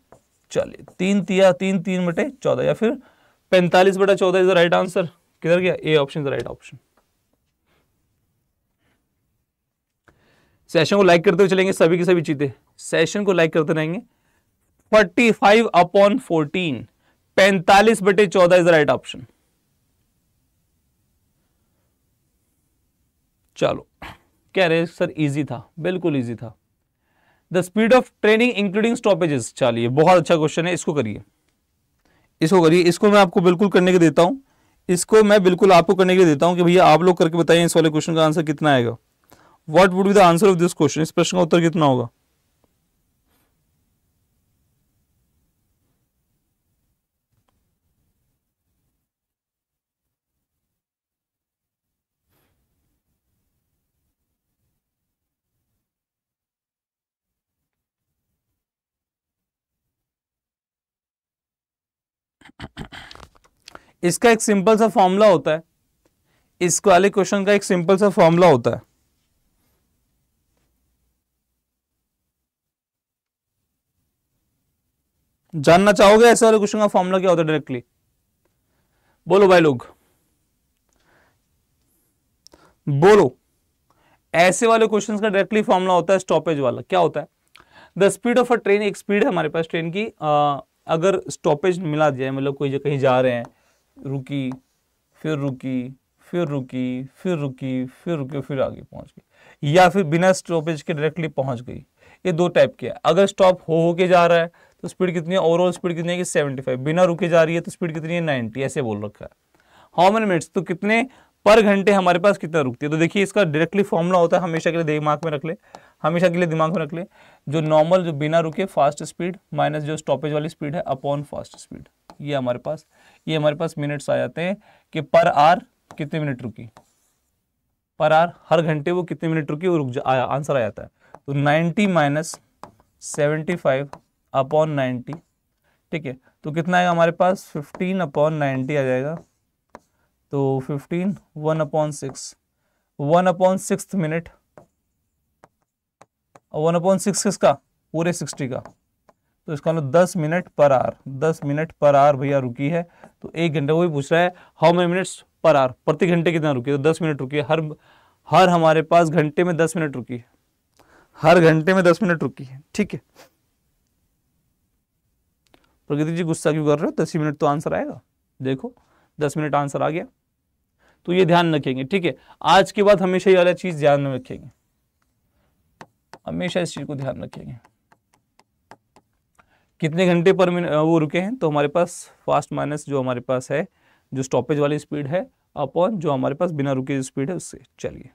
चलिए तीन तिया तीन तीन बटे चौदह या फिर पैंतालीस बटा चौदह इज द राइट आंसर किधर गया A option is the right option session को लाइक करते हुए चलेंगे सभी की सभी चीज़ें सेशन को लाइक करते रहेंगे फोर्टी फाइव अपॉन फोर्टीन पैंतालीस बटे चौदह इज राइट ऑप्शन चलो कह रहे सर इजी था बिल्कुल इजी था the speed of training including stoppages चलिए बहुत अच्छा क्वेश्चन है इसको करिए इसको करिए इसको मैं आपको बिल्कुल करने के देता हूं इसको मैं बिल्कुल आपको करने के देता हूं कि भैया आप लोग करके बताइए इस वाले क्वेश्चन का आंसर कितना आएगा what would be the answer of this question इस प्रश्न का उत्तर कितना होगा इसका एक सिंपल सा फॉर्मूला होता है इस वाले क्वेश्चन का एक सिंपल सा फॉर्मूला होता है जानना चाहोगे ऐसे वाले क्वेश्चन का फॉर्मूला क्या होता है डायरेक्टली बोलो भाई लोग बोलो ऐसे वाले क्वेश्चंस का डायरेक्टली फॉर्मूला होता है स्टॉपेज वाला क्या होता है the speed of a train एक स्पीड है हमारे पास ट्रेन की आ, अगर स्टॉपेज मिला दिया मतलब कोई कहीं जा रहे हैं रुकी फिर रुकी फिर रुकी फिर रुकी फिर रुकी फिर आगे पहुंच गई या फिर बिना स्टॉपेज के डायरेक्टली पहुंच गई ये दो टाइप के है अगर स्टॉप हो हो के जा रहा है तो स्पीड कितनी है ओवरऑल स्पीड कितनी है कि 75 बिना रुके जा रही है तो स्पीड कितनी है 90 ऐसे बोल रखा है हाउ मेनी मिनट्स तो कितने पर घंटे हमारे पास कितना रुकती है तो देखिए इसका डायरेक्टली फॉर्मूला होता है हमेशा के लिए दिमाग में रख ले हमेशा के लिए दिमाग में रख ले जो नॉर्मल जो बिना रुके फास्ट स्पीड माइनस जो स्टॉपेज वाली स्पीड है अपॉन फास्ट स्पीड ये हमारे पास ये हमारे पास मिनट्स आ जाते हैं कि पर आर कितने मिनट रुकी पर आर हर घंटे वो कितने मिनट रुकी वो रुक जा आंसर आ जाता है तो 90 minus seventy five upon ninety ठीक है तो कितना आएगा हमारे पास 15 अपॉन नाइन्टी आ जाएगा तो 15 one upon six one upon six minute one upon six किसका पूरे सिक्सटी का तो इसका मतलब दस मिनट पर आर दस मिनट पर आर भैया रुकी है तो एक घंटे वही पूछ रहा है how many minutes per hour प्रति घंटे कितना रुकी है तो दस मिनट रुकी है हर हर हमारे पास घंटे में दस मिनट रुकी है हर घंटे में दस मिनट रुकी है ठीक है प्रगति जी गुस्सा क्यों कर रहे हो दस मिनट तो आंसर आएगा देखो दस मिनट आंसर आ गया तो ये ध्यान रखेंगे ठीक है आज के बाद हमेशा ये वाला चीज ध्यान में रखेंगे हमेशा इस चीज को ध्यान रखेंगे कितने घंटे पर वो रुके हैं तो हमारे पास फास्ट माइनस जो हमारे पास है जो स्टॉपेज वाली स्पीड है अपॉन जो हमारे पास बिना रुके स्पीड है उससे चलिए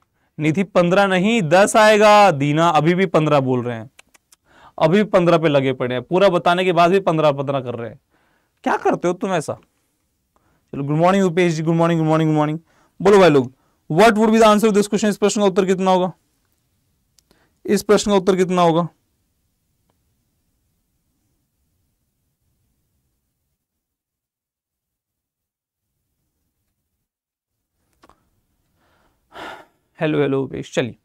निधि पंद्रह नहीं दस आएगा दीना अभी भी पंद्रह बोल रहे हैं अभी भी पंद्रह पे लगे पड़े हैं पूरा बताने के बाद भी पंद्रह पंद्रह कर रहे हैं क्या करते हो तुम ऐसा चलो good morning Upesh ji good morning good morning good morning बोलो भाई लोग what would be the answer this question इस प्रश्न का उत्तर कितना होगा इस प्रश्न का उत्तर कितना होगा हेलो हेलो उपेश चलिए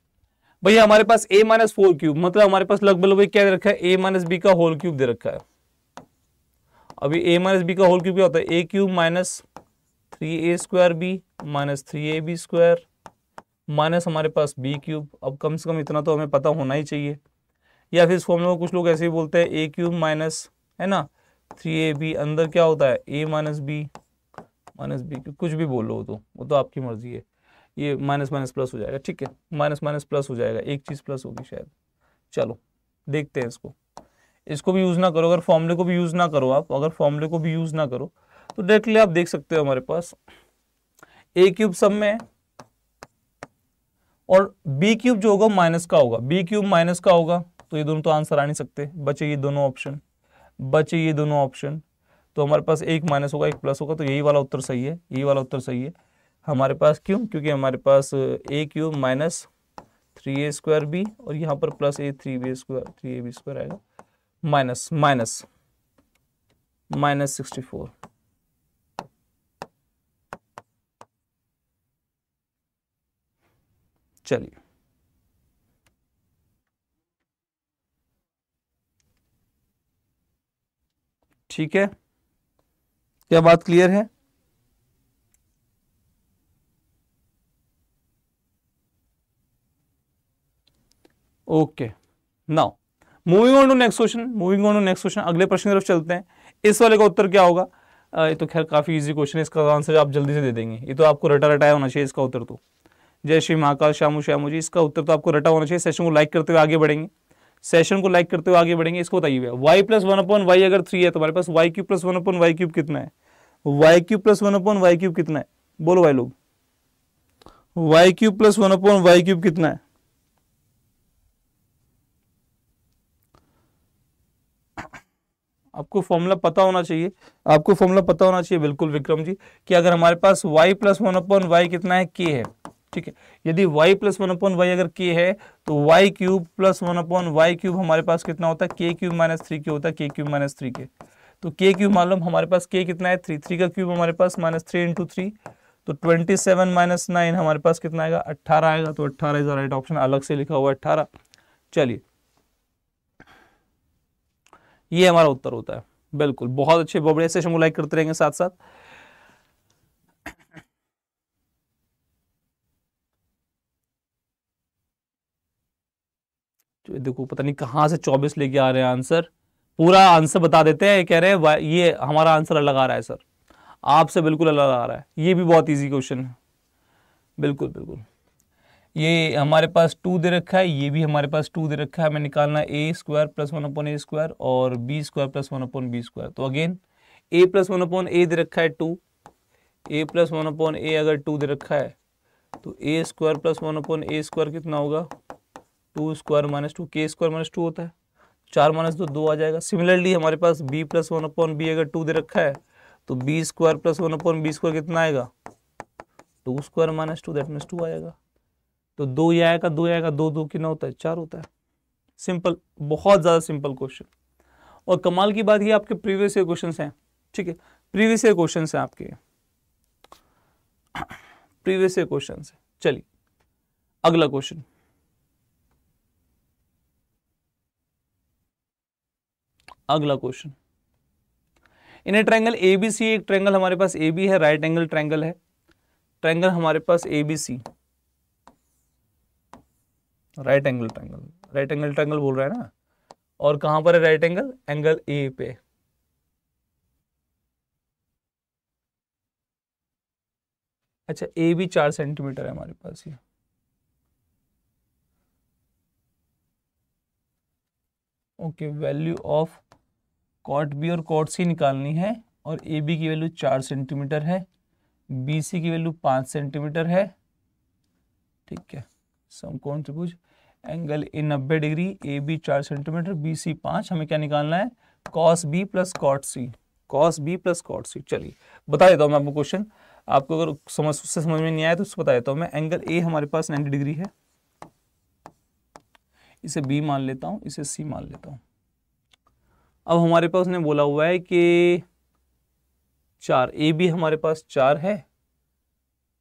भैया हमारे पास ए माइनस फोर क्यूब मतलब हमारे पास लगभग लगभग क्या दे रखा है ए माइनस बी का होल क्यूब दे रखा है अभी ए माइनस बी का होल क्यूब क्या होता है A cube minus three A square B minus three A B square minus हमारे पास बी क्यूब अब कम से कम इतना तो हमें पता होना ही चाहिए या फिर इसको हम लोग कुछ लोग ऐसे ही बोलते हैं ए क्यूब माइनस है ना थ्री ए बी अंदर क्या होता है A minus B minus B cube कुछ भी बोलो तो वो तो आपकी मर्जी है ये माइनस माइनस प्लस हो जाएगा ठीक है माइनस माइनस प्लस हो जाएगा एक चीज़ प्लस होगी शायद चलो देखते हैं इसको इसको भी यूज़ ना करो अगर फॉर्मूले को भी यूज़ ना करो आप अगर फॉर्मूले को भी यूज़ ना करो तो डायरेक्टली आप देख सकते हो हमारे पास ए क्यूब सब में और बी क्यूब जो होगा माइनस का होगा बी क्यूब माइनस का होगा तो ये दोनों तो आंसर आ नहीं सकते बचे ये दोनों ऑप्शन बचे ये दोनों ऑप्शन तो हमारे पास एक माइनस होगा एक प्लस होगा तो यही वाला उत्तर सही है यही वाला उत्तर सही है हमारे पास क्यों क्योंकि हमारे पास A cube minus three A square B और यहाँ पर plus A three B square three A B square आएगा minus minus minus sixty four चलिए ठीक है क्या बात क्लियर है okay now moving on to next question moving on to next question अगले प्रश्न की तरफ चलते हैं इस वाले का उत्तर क्या होगा ये तो खैर काफी इजी क्वेश्चन है इसका आंसर आप जल्दी से दे देंगे ये तो आपको रटा रटाया होना चाहिए इसका उत्तर तो जय श्री महाकाल श्यामू श्यामू जी इसका उत्तर तो आपको रटा होना चाहिए सेशन को लाइक करते हुए आगे बढ़ेंगे सेशन को लाइक करते हुए आगे बढ़ेंगे इसको बताइए Y plus one upon Y अगर थ्री है तो हमारे पास Y cube plus one upon Y cube कितना है Y cube plus one upon Y cube कितना है बोलो भाई लोग Y cube plus one upon Y cube कितना है आपको फॉर्मूला पता होना चाहिए आपको फॉर्मूला पता होना चाहिए बिल्कुल विक्रम जी कि अगर हमारे पास y plus one upon Y कितना है k है ठीक है यदि y plus one upon Y अगर k है तो y cube plus one upon Y cube हमारे पास कितना होता है के क्यूब माइनस थ्री के होता है के क्यूब माइनस थ्री के तो के क्यूब मालूम हमारे पास k कितना है थ्री थ्री का क्यूब हमारे पास माइनस थ्री इंटू थ्री तो ट्वेंटी सेवन माइनस नाइन हमारे पास कितना आएगा अट्ठारह आएगा तो अट्ठारह इज राइट ऑप्शन अलग से लिखा हुआ है अट्ठारह चलिए ये हमारा उत्तर होता है बिल्कुल बहुत अच्छे बबड़े से हम लाइक करते रहेंगे साथ साथ देखो पता नहीं कहां से चौबीस लेके आ रहे हैं आंसर पूरा आंसर बता देते हैं कह रहे हैं ये हमारा आंसर अलग आ रहा है सर आपसे बिल्कुल अलग आ रहा है ये भी बहुत इजी क्वेश्चन है बिल्कुल बिल्कुल ये हमारे पास टू दे रखा है ये भी हमारे पास टू दे रखा है हमें निकालना A square plus one upon A square और B square plus one upon B square तो again A plus one upon A दे रखा है two A plus one upon A अगर टू दे रखा है तो A square plus one upon A square कितना होगा टू स्क्वायर माइनस टू के स्क्वायर माइनस टू होता है चार माइनस दो दो आ जाएगा सिमिलरली हमारे पास B plus one upon B अगर टू दे रखा है तो B square plus one upon B square कितना आएगा two square minus two that means two आएगा तो दो ये आएगा दो आएगा दो दो कितना होता है चार होता है सिंपल बहुत ज़्यादा सिंपल क्वेश्चन और कमाल की बात ये आपके प्रीवियस ईयर क्वेश्चन हैं ठीक है प्रीवियस ईयर क्वेश्चन हैं आपके प्रीवियस ईयर क्वेश्चन चलिए अगला क्वेश्चन अगला question in a triangle ABC एक ट्रायंगल हमारे पास ए बी है राइट एंगल ट्रायंगल है ट्रायंगल हमारे पास ABC right angle triangle right angle triangle बोल रहा है ना और कहाँ पर है राइट एंगल एंगल ए पे अच्छा ए भी चार सेंटीमीटर है हमारे पास ये okay value of cot B और कॉट सी निकालनी है और ए बी की वैल्यू चार सेंटीमीटर है बी सी की वैल्यू पाँच सेंटीमीटर है ठीक है समकोण त्रिभुज एंगल ए नब्बे डिग्री ए बी चार सेंटीमीटर बी सी पांच हमें क्या निकालना है cos B plus cot C cos B plus cot C चलिए बता देता हूँ मैं आपको क्वेश्चन आपको अगर समझ उससे समझ में नहीं आया तो उसको बता देता हूँ मैं एंगल ए हमारे पास नाइन्टी डिग्री है इसे बी मान लेता हूँ इसे सी मान लेता हूँ अब हमारे पास उसने बोला हुआ है कि चार ए बी हमारे पास चार है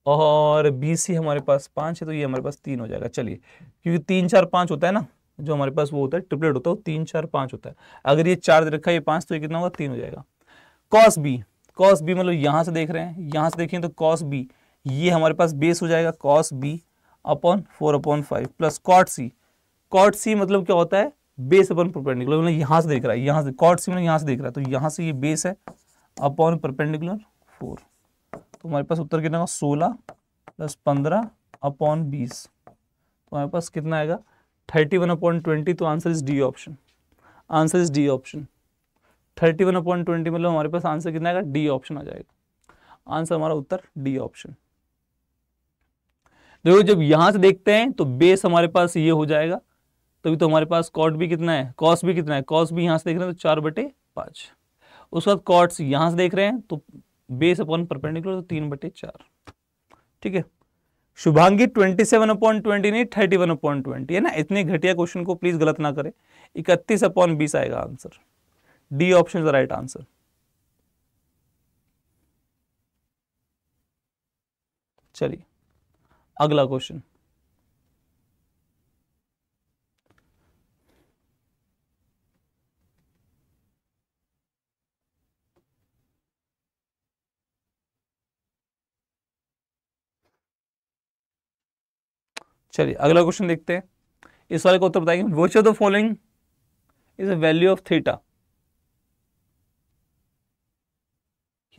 और बी सी हमारे पास पाँच है तो ये हमारे पास तीन हो जाएगा चलिए क्योंकि तीन चार पाँच होता है ना जो हमारे पास वो होता है ट्रिपलेट होता है वो तीन चार पाँच होता है अगर ये चार रखा है ये पाँच तो ये कितना होगा तीन हो जाएगा कॉस बी कॉस बी मतलब यहाँ से देख रहे हैं यहाँ से देखें तो कॉस बी ये हमारे पास बेस हो जाएगा cos B upon four upon five plus cot C cot C मतलब क्या होता है बेस अपॉन परपेंडिकुलर मतलब यहाँ से देख रहा है यहाँ से कॉट सी मतलब यहाँ से देख रहा है तो यहाँ से ये बेस है अपॉन परपेंडिकुलर फोर तो हमारे पास उत्तर कितना होगा सोलह प्लस पंद्रह अपॉन बीस तो हमारे पास कितना आएगा थर्टी वन अपॉन ट्वेंटी तो answer is D option answer is D option thirty one upon twenty मतलब हमारे पास आंसर कितना आएगा डी ऑप्शन आ जाएगा आंसर हमारा उत्तर डी ऑप्शन देखो जब यहां से देखते हैं तो बेस हमारे पास ये हो जाएगा तभी तो, तो हमारे पास कॉट भी कितना है कॉस भी कितना है कॉस भी यहां से देख रहे हैं तो चार बटे पाँच उसके बाद कॉट्स यहां से देख रहे हैं तो बेस अपॉन परपेंडिकुलर तो तीन बटे चार ठीक है Shubhangi twenty seven upon twenty नहीं थर्टी वन अपॉन ट्वेंटी है ना इतने घटिया क्वेश्चन को प्लीज गलत ना करें इकतीस अपॉन बीस आएगा answer D option right answer चलिए अगला क्वेश्चन चलिए अगला क्वेश्चन देखते हैं इस वाले का उत्तर बताएंगे which of the following is a value of theta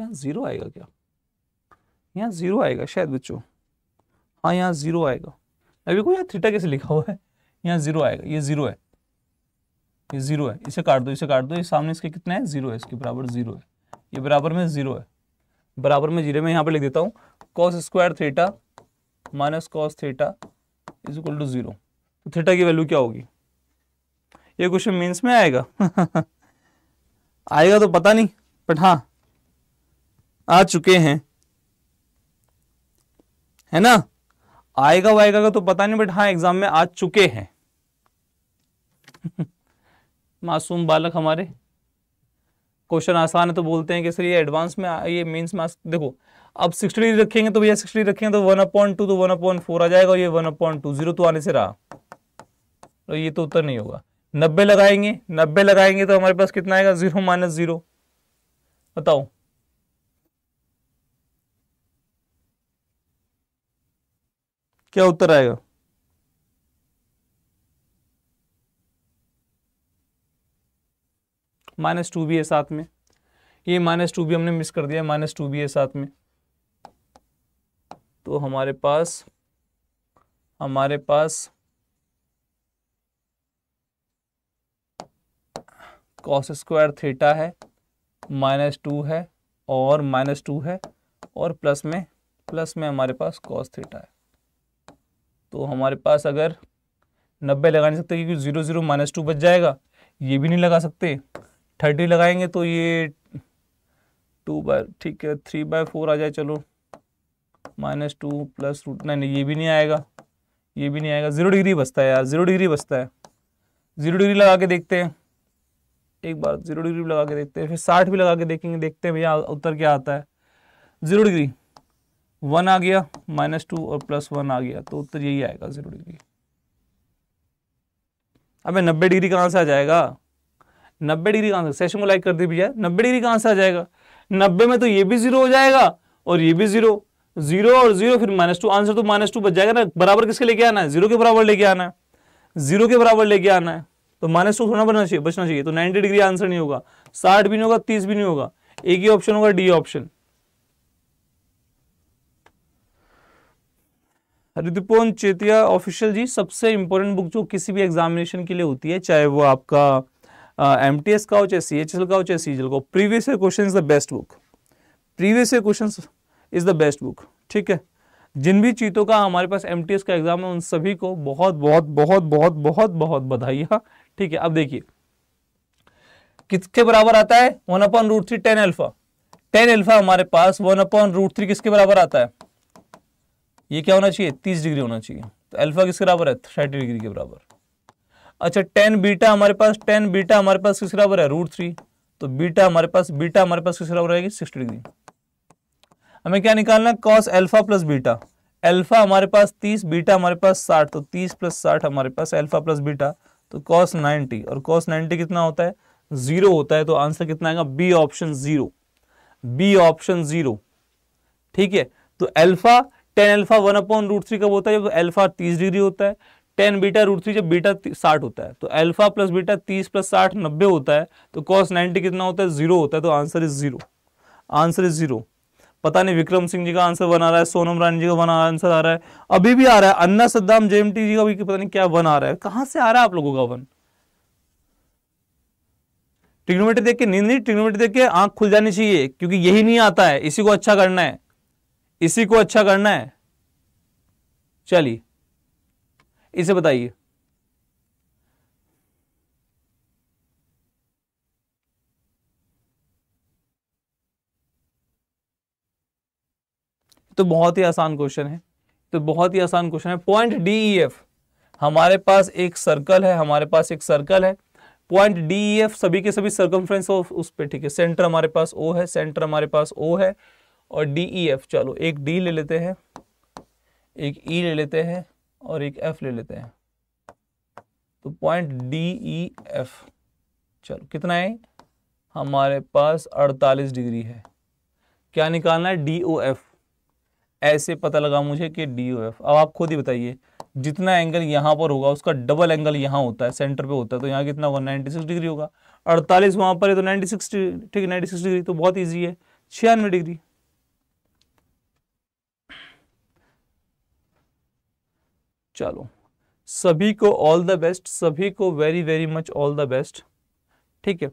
यहाँ जीरो आएगा क्या यहाँ जीरो आएगा शायद बच्चों हाँ यहाँ जीरो आएगा अभी को यहाँ थीटा कैसे लिखा हुआ है यहाँ जीरो आएगा ये जीरो है ये जीरो है इसे काट दो इसे काट दो ये सामने इसके कितना है जीरो है इसके बराबर जीरो है ये बराबर में जीरो है बराबर में जीरो में यहाँ पर लिख देता हूँ cos square theta minus cos theta is equal to zero तो थीटा की वैल्यू क्या होगी ये क्वेश्चन मीन्स में आएगा आएगा तो पता नहीं बट हाँ आ चुके हैं है ना आएगा वाएगा का तो पता नहीं बट हाँ एग्जाम में आ चुके हैं मासूम बालक हमारे क्वेश्चन आसान है तो बोलते हैं कि सर ये एडवांस में ये मेंस मास देखो अब सिक्सटी डिग्री रखेंगे तो भैया सिक्सटी रखेंगे तो वन अपॉइंट टू तो वन अपॉइंट फोर आ जाएगा ये वन अपॉइंट टू जीरो तो आने से रहा तो ये तो उत्तर नहीं होगा नब्बे लगाएंगे नब्बे लगाएंगे तो हमारे पास कितना आएगा जीरो माइनस जीरो बताओ क्या उत्तर आएगा माइनस टू भी है साथ में ये माइनस टू भी हमने मिस कर दिया माइनस टू भी है साथ में तो हमारे पास हमारे पास कॉस स्क्वायर थीटा है माइनस टू है और माइनस टू है और प्लस में प्लस में हमारे पास कॉस थीटा है तो हमारे पास अगर नब्बे लगा नहीं सकते क्योंकि ज़ीरो ज़ीरो माइनस टू बच जाएगा ये भी नहीं लगा सकते थर्टी लगाएंगे तो ये टू बाय ठीक है थ्री बाय फोर आ जाए चलो minus two plus root nine ये भी नहीं आएगा ये भी नहीं आएगा ज़ीरो डिग्री बचता है यार ज़ीरो डिग्री बचता है ज़ीरो डिग्री लगा के देखते हैं एक बार ज़ीरो डिग्री लगा के देखते हैं फिर साठ भी लगा के देखेंगे देखते हैं भैया उत्तर क्या आता है ज़ीरो डिग्री वन आ गया माइनस टू और प्लस वन आ गया तो उत्तर यही आएगा ज़ीरो डिग्री अबे नब्बे डिग्री कहाँ से आ जाएगा नब्बे डिग्री कहाँ से सेशन को लाइक कर दी भैया नब्बे डिग्री कहाँ से आ जाएगा नब्बे में तो ये भी ज़ीरो हो जाएगा और ये भी ज़ीरो जीरो और जीरो फिर माइनस टू आंसर तो माइनस टू बच जाएगा ना बराबर किसके लेके आना है जीरो के बराबर लेके आना है जीरो के बराबर लेके आना है तो माइनस टू थोड़ा बनना चाहिए बचना चाहिए तो नाइनटी डिग्री आंसर नहीं होगा साठ भी नहीं होगा तीस भी नहीं होगा एक ही ऑप्शन होगा D option Ritupon Chetia official ji सबसे इंपॉर्टेंट बुक जो किसी भी एग्जामिनेशन के लिए होती है चाहे वो आपका एम uh, का हो चाहे सी का हो चाहे सी का previous question is the best book previous question is the best book ठीक है जिन भी चीतों का हमारे पास एम का एग्ज़ाम है उन सभी को बहुत बहुत बहुत बहुत बहुत बहुत बधाई हाँ? ठीक है अब देखिए किसके बराबर आता है one upon root three tan alpha tan alpha हमारे पास वन अपॉन रूट थ्री किसके बराबर आता है ये क्या होना चाहिए तीस डिग्री होना चाहिए तो एल्फा किसके बराबर है थर्टी डिग्री के बराबर अच्छा टेन बीटा हमारे पास टेन बीटा हमारे पास किसके बराबर है रूट थ्री तो बीटा हमारे पास बीटा हमारे पास किसके बराबर रहेगी सिक्सटी डिग्री हमें क्या निकालना cos alpha plus beta alpha हमारे पास तीस बीटा हमारे पास साठ तो तीस प्लस साठ हमारे पास एल्फा प्लस बीटा तो कॉस नाइन्टी और कॉस नाइन्टी कितना होता है जीरो होता है तो आंसर कितना आएगा B option zero B option zero ठीक है तो alpha tan alpha one upon root three कब होता है जब एल्फा तीस डिग्री होता है टेन बीटा रूट थ्री जब बीटा साठ होता है तो एल्फा प्लस बीटा तीस प्लस साठ नब्बे होता है तो कॉस नाइन्टी कितना होता है जीरो होता है तो answer is zero answer is zero पता नहीं विक्रम सिंह जी का आंसर बन आ रहा है सोनम रानी जी का बना आंसर आ रहा है अभी भी आ रहा है अन्ना सद्दाम जेएमटी जी का भी पता नहीं क्या वन आ रहा है कहां से आ रहा है आप लोगों का वन ट्रिग्नोमेट्री देख के नींद नहीं ट्रिग्नोमेट्री देख के आंख खुल जानी चाहिए क्योंकि यही नहीं आता है इसी को अच्छा करना है इसी को अच्छा करना है चलिए इसे बताइए तो बहुत ही आसान क्वेश्चन है तो बहुत ही आसान क्वेश्चन है पॉइंट डी एफ हमारे पास एक सर्कल है हमारे पास एक सर्कल है पॉइंट डी एफ सभी के सभी सर्कम ऑफ उस पर ठीक है सेंटर हमारे पास ओ है सेंटर हमारे पास ओ है और डी ई एफ चलो एक डी ले लेते हैं एक ई e ले लेते हैं और एक एफ ले लेते हैं तो पॉइंट डी ई एफ चलो कितना है हमारे पास 48 डिग्री है क्या निकालना है डी ओ एफ ऐसे पता लगा मुझे कि डी ओ एफ अब आप खुद ही बताइए जितना एंगल यहाँ पर होगा उसका डबल एंगल यहाँ होता है सेंटर पे होता है तो यहाँ कितना होगा 96 डिग्री होगा अड़तालीस वहाँ पर है तो 96 ठीक है 96 डिग्री तो बहुत ईजी है छियानवे डिग्री चलो सभी को ऑल द बेस्ट सभी को very very much all the best ठीक है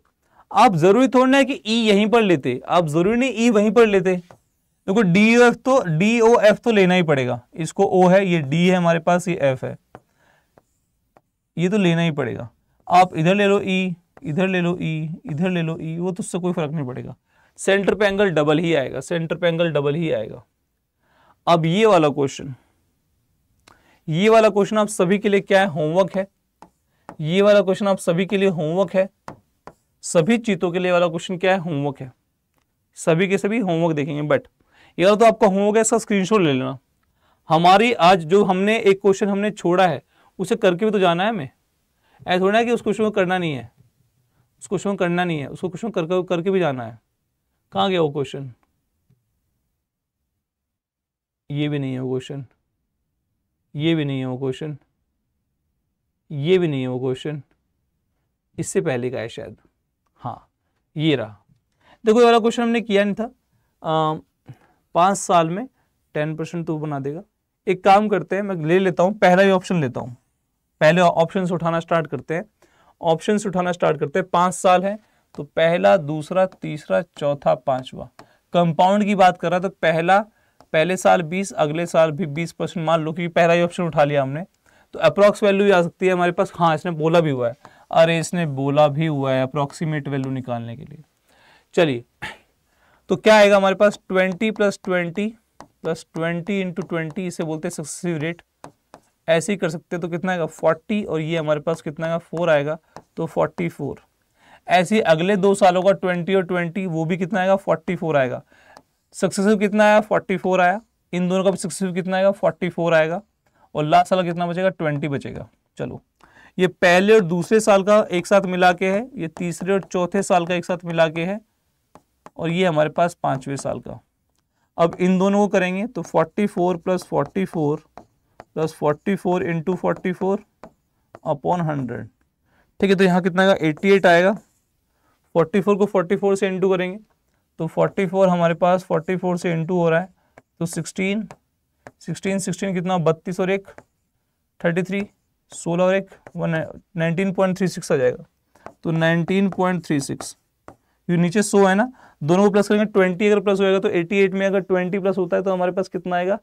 आप जरूरी थोड़ा है कि ई e यहीं पर लेते आप जरूरी नहीं ई e वहीं पर लेते देखो डी एफ तो डी ओ एफ तो लेना ही पड़ेगा इसको ओ है ये डी है हमारे पास ये एफ है ये तो लेना ही पड़ेगा आप इधर ले लो ई e, इधर ले लो ई e, इधर ले लो ई e, वो तो उससे कोई फर्क नहीं पड़ेगा सेंटर पे एंगल डबल ही आएगा सेंटर पे एंगल डबल ही आएगा अब ये वाला क्वेश्चन ये वाला क्वेश्चन आप सभी के लिए क्या है होमवर्क है ये वाला क्वेश्चन आप सभी के लिए होमवर्क है सभी चीतों के लिए वाला क्वेश्चन क्या है होमवर्क है सभी के सभी होमवर्क देखेंगे बट या तो आपका होमवर्क इसका स्क्रीनशॉट ले लेना हमारी आज जो हमने एक क्वेश्चन हमने छोड़ा है उसे करके भी तो जाना है हमें ऐसा थोड़ा है कि उस क्वेश्चन को करना नहीं है उस क्वेश्चन को करना नहीं है उसको क्वेश्चन करके करके भी जाना है कहाँ गया वो क्वेश्चन ये भी नहीं है वो क्वेश्चन ये भी नहीं है वो क्वेश्चन ये भी नहीं है वो क्वेश्चन इससे पहले का है शायद हाँ ये रहा देखो ये वाला क्वेश्चन हमने किया नहीं था पाँच साल में टेन परसेंट तो बना देगा एक काम करते हैं मैं ले लेता हूं पहला ही ऑप्शन लेता हूं पहले ऑप्शन उठाना स्टार्ट करते हैं ऑप्शन उठाना स्टार्ट करते हैं पांच साल है तो पहला दूसरा तीसरा चौथा पांचवा कंपाउंड की बात कर रहा तो पहला पहले साल बीस अगले साल भी बीस परसेंट मान लो क्योंकि पहला ही ऑप्शन उठा लिया हमने तो अप्रोक्स वैल्यू भी आ सकती है हमारे पास हाँ इसने बोला भी हुआ है अरे इसने बोला भी हुआ है अप्रोक्सीमेट वैल्यू निकालने के लिए चलिए तो क्या आएगा हमारे पास twenty plus twenty plus twenty into twenty इसे बोलते हैं सक्सेसिव रेट ऐसे ही कर सकते हैं तो कितना आएगा फोर्टी और ये हमारे पास कितना आएगा फोर आएगा तो फोर्टी फोर ऐसे अगले दो सालों का ट्वेंटी और ट्वेंटी वो भी कितना आएगा फोर्टी फोर आएगा सक्सेसिव कितना आया फोर्टी फोर आया इन दोनों का भी सक्सेसिव कितना आएगा फोर्टी फोर आएगा और लास्ट साल कितना बचेगा ट्वेंटी बचेगा चलो ये पहले और दूसरे साल का एक साथ मिला के है ये तीसरे और चौथे साल का एक साथ मिला के है और ये हमारे पास पाँचवें साल का अब इन दोनों को करेंगे तो 44 four plus forty four plus forty four into forty four upon hundred ठीक है तो यहाँ कितना आएगा 88 आएगा 44 को 44 से इंटू करेंगे तो 44 हमारे पास 44 से इंटू हो रहा है तो 16 16 16 कितना बत्तीस और एक 33 16 और एक one nineteen point three six आ जाएगा तो नाइनटीन पॉइंट थ्री सिक्स नीचे सो है ना दोनों को प्लस करेंगे ट्वेंटी अगर प्लस होएगा तो एटी एट में अगर ट्वेंटी प्लस होता है तो हमारे पास कितना आएगा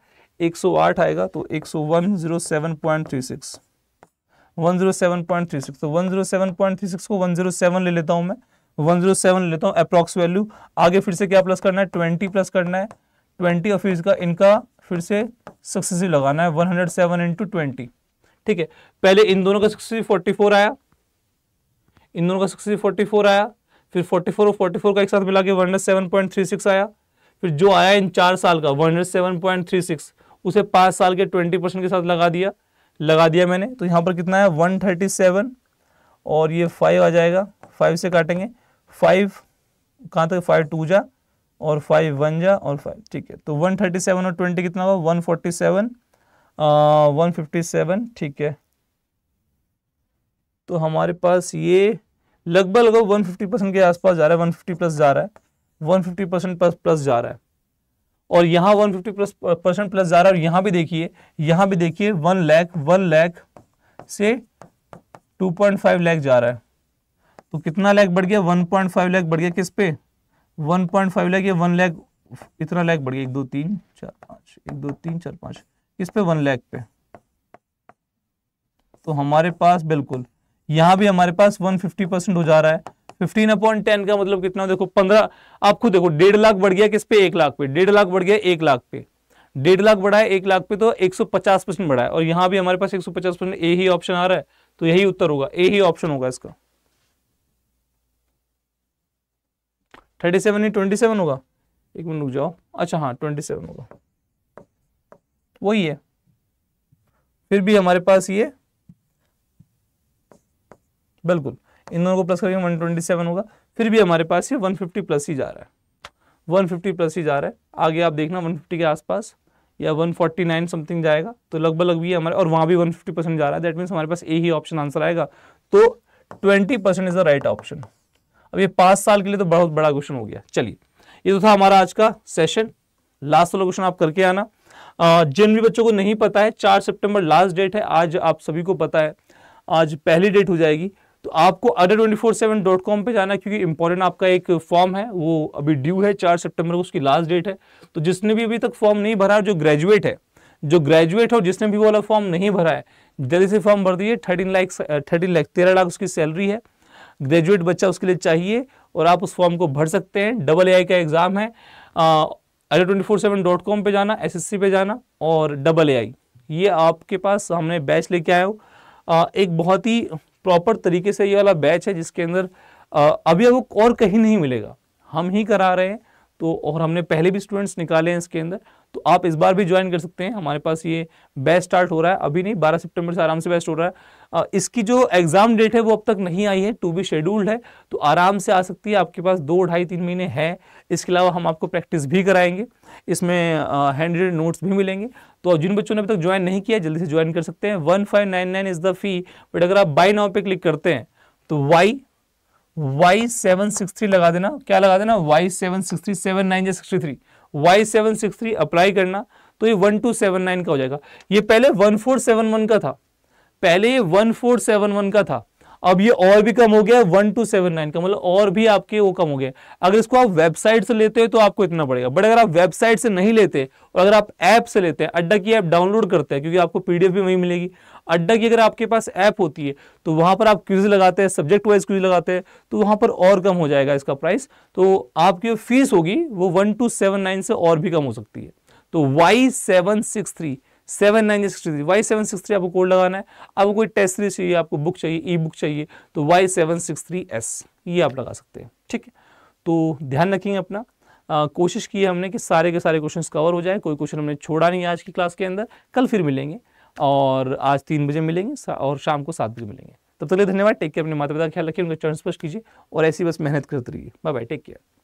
एक सौ आठ आएगा तो एक सौ one zero seven point three six one zero seven point three six तो one zero seven point three six को वन जीरो सेवन ले लेता मैं वन जीरो सेवन ले लेता हूँ अप्रॉक्स वैल्यू आगे फिर से क्या प्लस करना है ट्वेंटी प्लस करना है ट्वेंटी और फिर इसका इनका फिर से सक्सेसिव लगाना है one hundred seven into twenty ठीक है पहले इन दोनों का सक्सेसिव फोर्टी फोर आया इन दोनों का सक्सेसिव फोर्टी फोर आया फिर 44 और 44 का एक साथ मिला के वन आया फिर जो आया इन चार साल का वन उसे पाँच साल के ट्वेंटी परसेंट के साथ लगा दिया लगा दिया मैंने तो यहाँ पर कितना है वन और ये फाइव आ जाएगा फाइव से काटेंगे फाइव कहाँ तक फाइव टू जा और फाइव वन जा और फाइव ठीक है तो वन थर्टी सेवन और ट्वेंटी कितना हुआ one forty seven one fifty seven ठीक है तो हमारे पास ये लगभग लगभग वन फिफ्टी परसेंट के आसपास जा रहा है वन फिफ्टी प्लस जा रहा है one fifty percent plus plus जा रहा है और यहाँ one fifty plus percent plus जा रहा है और यहाँ भी देखिए यहाँ भी देखिए वन लैख वन लैख से टू पॉइंट फाइव लैख जा रहा है तो कितना लैख बढ़ गया वन पॉइंट फाइव लैख बढ़ गया किस पे वन पॉइंट फाइव लैख या वन लैख इतना लैख बढ़ गया एक दो तीन चार पाँच एक दो तीन चार पाँच किस पे वन लैख पे तो हमारे पास बिल्कुल यहां भी हमारे पास 150 परसेंट हो जा रहा है 15 अपॉइंट टेन का मतलब कितना देखो 15 आप खुद देखो डेढ़ लाख बढ़ गया किस पे एक लाख पे डेढ़ लाख बढ़ गया एक लाख पे डेढ़ लाख बढ़ा है एक लाख पे तो 150 परसेंट बढ़ा है और यहां भी हमारे पास 150 परसेंट ए ही ऑप्शन आ रहा है तो यही उत्तर होगा ए ही ऑप्शन होगा इसका थर्टी 37 ट्वेंटी सेवन होगा एक मिनट रुक जाओ अच्छा हाँ 27 होगा वही है फिर भी हमारे पास ये बिल्कुल इन दोनों को प्लस करेंगे वन ट्वेंटी सेवन होगा फिर भी हमारे पास ये वन फिफ्टी प्लस ही जा रहा है वन फिफ्टी प्लस ही जा रहा है आगे आप देखना वन फिफ्टी के आसपास या वन फोर्टी नाइन समथिंग जाएगा तो लगभग लग भी हमारे और वहाँ भी वन फिफ्टी परसेंट जा रहा है दैट मीन्स हमारे पास ए ही ऑप्शन आंसर आएगा तो twenty percent is the right option अब ये पाँच साल के लिए तो बहुत बड़ा क्वेश्चन हो गया चलिए ये तो था हमारा आज का सेशन लास्ट वाला क्वेश्चन आप करके आना जिन भी बच्चों को नहीं पता है चार सितंबर लास्ट डेट है आज आप सभी को पता है आज पहली डेट हो जाएगी तो आपको Adda twenty four seven dot com पर जाना है क्योंकि इंपॉर्टेंट आपका एक फॉर्म है वो अभी ड्यू है चार सितंबर को उसकी लास्ट डेट है तो जिसने भी अभी तक फॉर्म नहीं भरा जो ग्रेजुएट है जो ग्रेजुएट है और जिसने भी वाला फॉर्म नहीं भरा है जल्दी से फॉर्म भर दिए थर्टीन लाख थर्टीन लाख तेरह लाख उसकी सैलरी है ग्रेजुएट बच्चा उसके लिए चाहिए और आप उस फॉर्म को भर सकते हैं डबल ए का एग्ज़ाम है अरे twenty four seven dot com पर जाना एस पे जाना और डबल ए ये आपके पास हमने बैच लेके आए हो एक बहुत ही प्रॉपर तरीके से ये वाला बैच है जिसके अंदर अभी अब और कहीं नहीं मिलेगा हम ही करा रहे हैं तो और हमने पहले भी स्टूडेंट्स निकाले हैं इसके अंदर तो आप इस बार भी ज्वाइन कर सकते हैं हमारे पास ये बेस्ट स्टार्ट हो रहा है अभी नहीं 12 सितंबर से आराम से बेस्ट हो रहा है इसकी जो एग्ज़ाम डेट है वो अब तक नहीं आई है टू बी शेड्यूल्ड है तो आराम से आ सकती है आपके पास दो ढाई तीन महीने हैं इसके अलावा हम आपको प्रैक्टिस भी कराएंगे इसमें हैंड रिटेड नोट्स भी मिलेंगे तो जिन बच्चों ने अभी तक ज्वाइन नहीं किया जल्दी से ज्वाइन कर सकते हैं one five nine nine is the fee but अगर आप बाई नाव पे क्लिक करते हैं तो वाई Y763 लगा देना क्या लगा देना Y763 seven six three seven nine या sixty three Y seven six three apply करना तो ये वन टू सेवन नाइन का हो जाएगा ये पहले वन फोर सेवन वन का था पहले ये वन फोर सेवन वन का था अब ये और भी कम हो गया वन टू सेवन नाइन का मतलब और भी आपके वो कम हो गया अगर इसको आप वेबसाइट से लेते हो तो आपको इतना पड़ेगा बट अगर आप वेबसाइट से नहीं लेते और अगर आप ऐप से लेते हैं अड्डा की ऐप डाउनलोड करते हैं क्योंकि आपको पीडीएफ भी वहीं मिलेगी अड्डा की अगर आपके पास ऐप होती है तो वहां पर आप क्यूज लगाते हैं सब्जेक्ट वाइज क्यूज लगाते हैं तो वहां पर और कम हो जाएगा इसका प्राइस तो आपकी जो फीस होगी वो वन टू सेवन नाइन से और भी कम हो सकती है तो Y seven six three seven nine six three Y seven six three आपको कोड लगाना है आपको कोई टेस्ट सीरीज चाहिए आपको बुक चाहिए ई बुक चाहिए तो Y seven six three S ये आप लगा सकते हैं ठीक है तो ध्यान रखेंगे अपना आ, कोशिश की है हमने कि सारे के सारे क्वेश्चन कवर हो जाए कोई क्वेश्चन हमने छोड़ा नहीं आज की क्लास के अंदर कल फिर मिलेंगे और आज तीन बजे मिलेंगे और शाम को सात बजे मिलेंगे तब तक तो धन्यवाद टेक केयर अपने माता पिता का ख्याल रखिए उनके चरण स्पर्श कीजिए और ऐसी बस मेहनत करते रहिए बाय बाय टेक केयर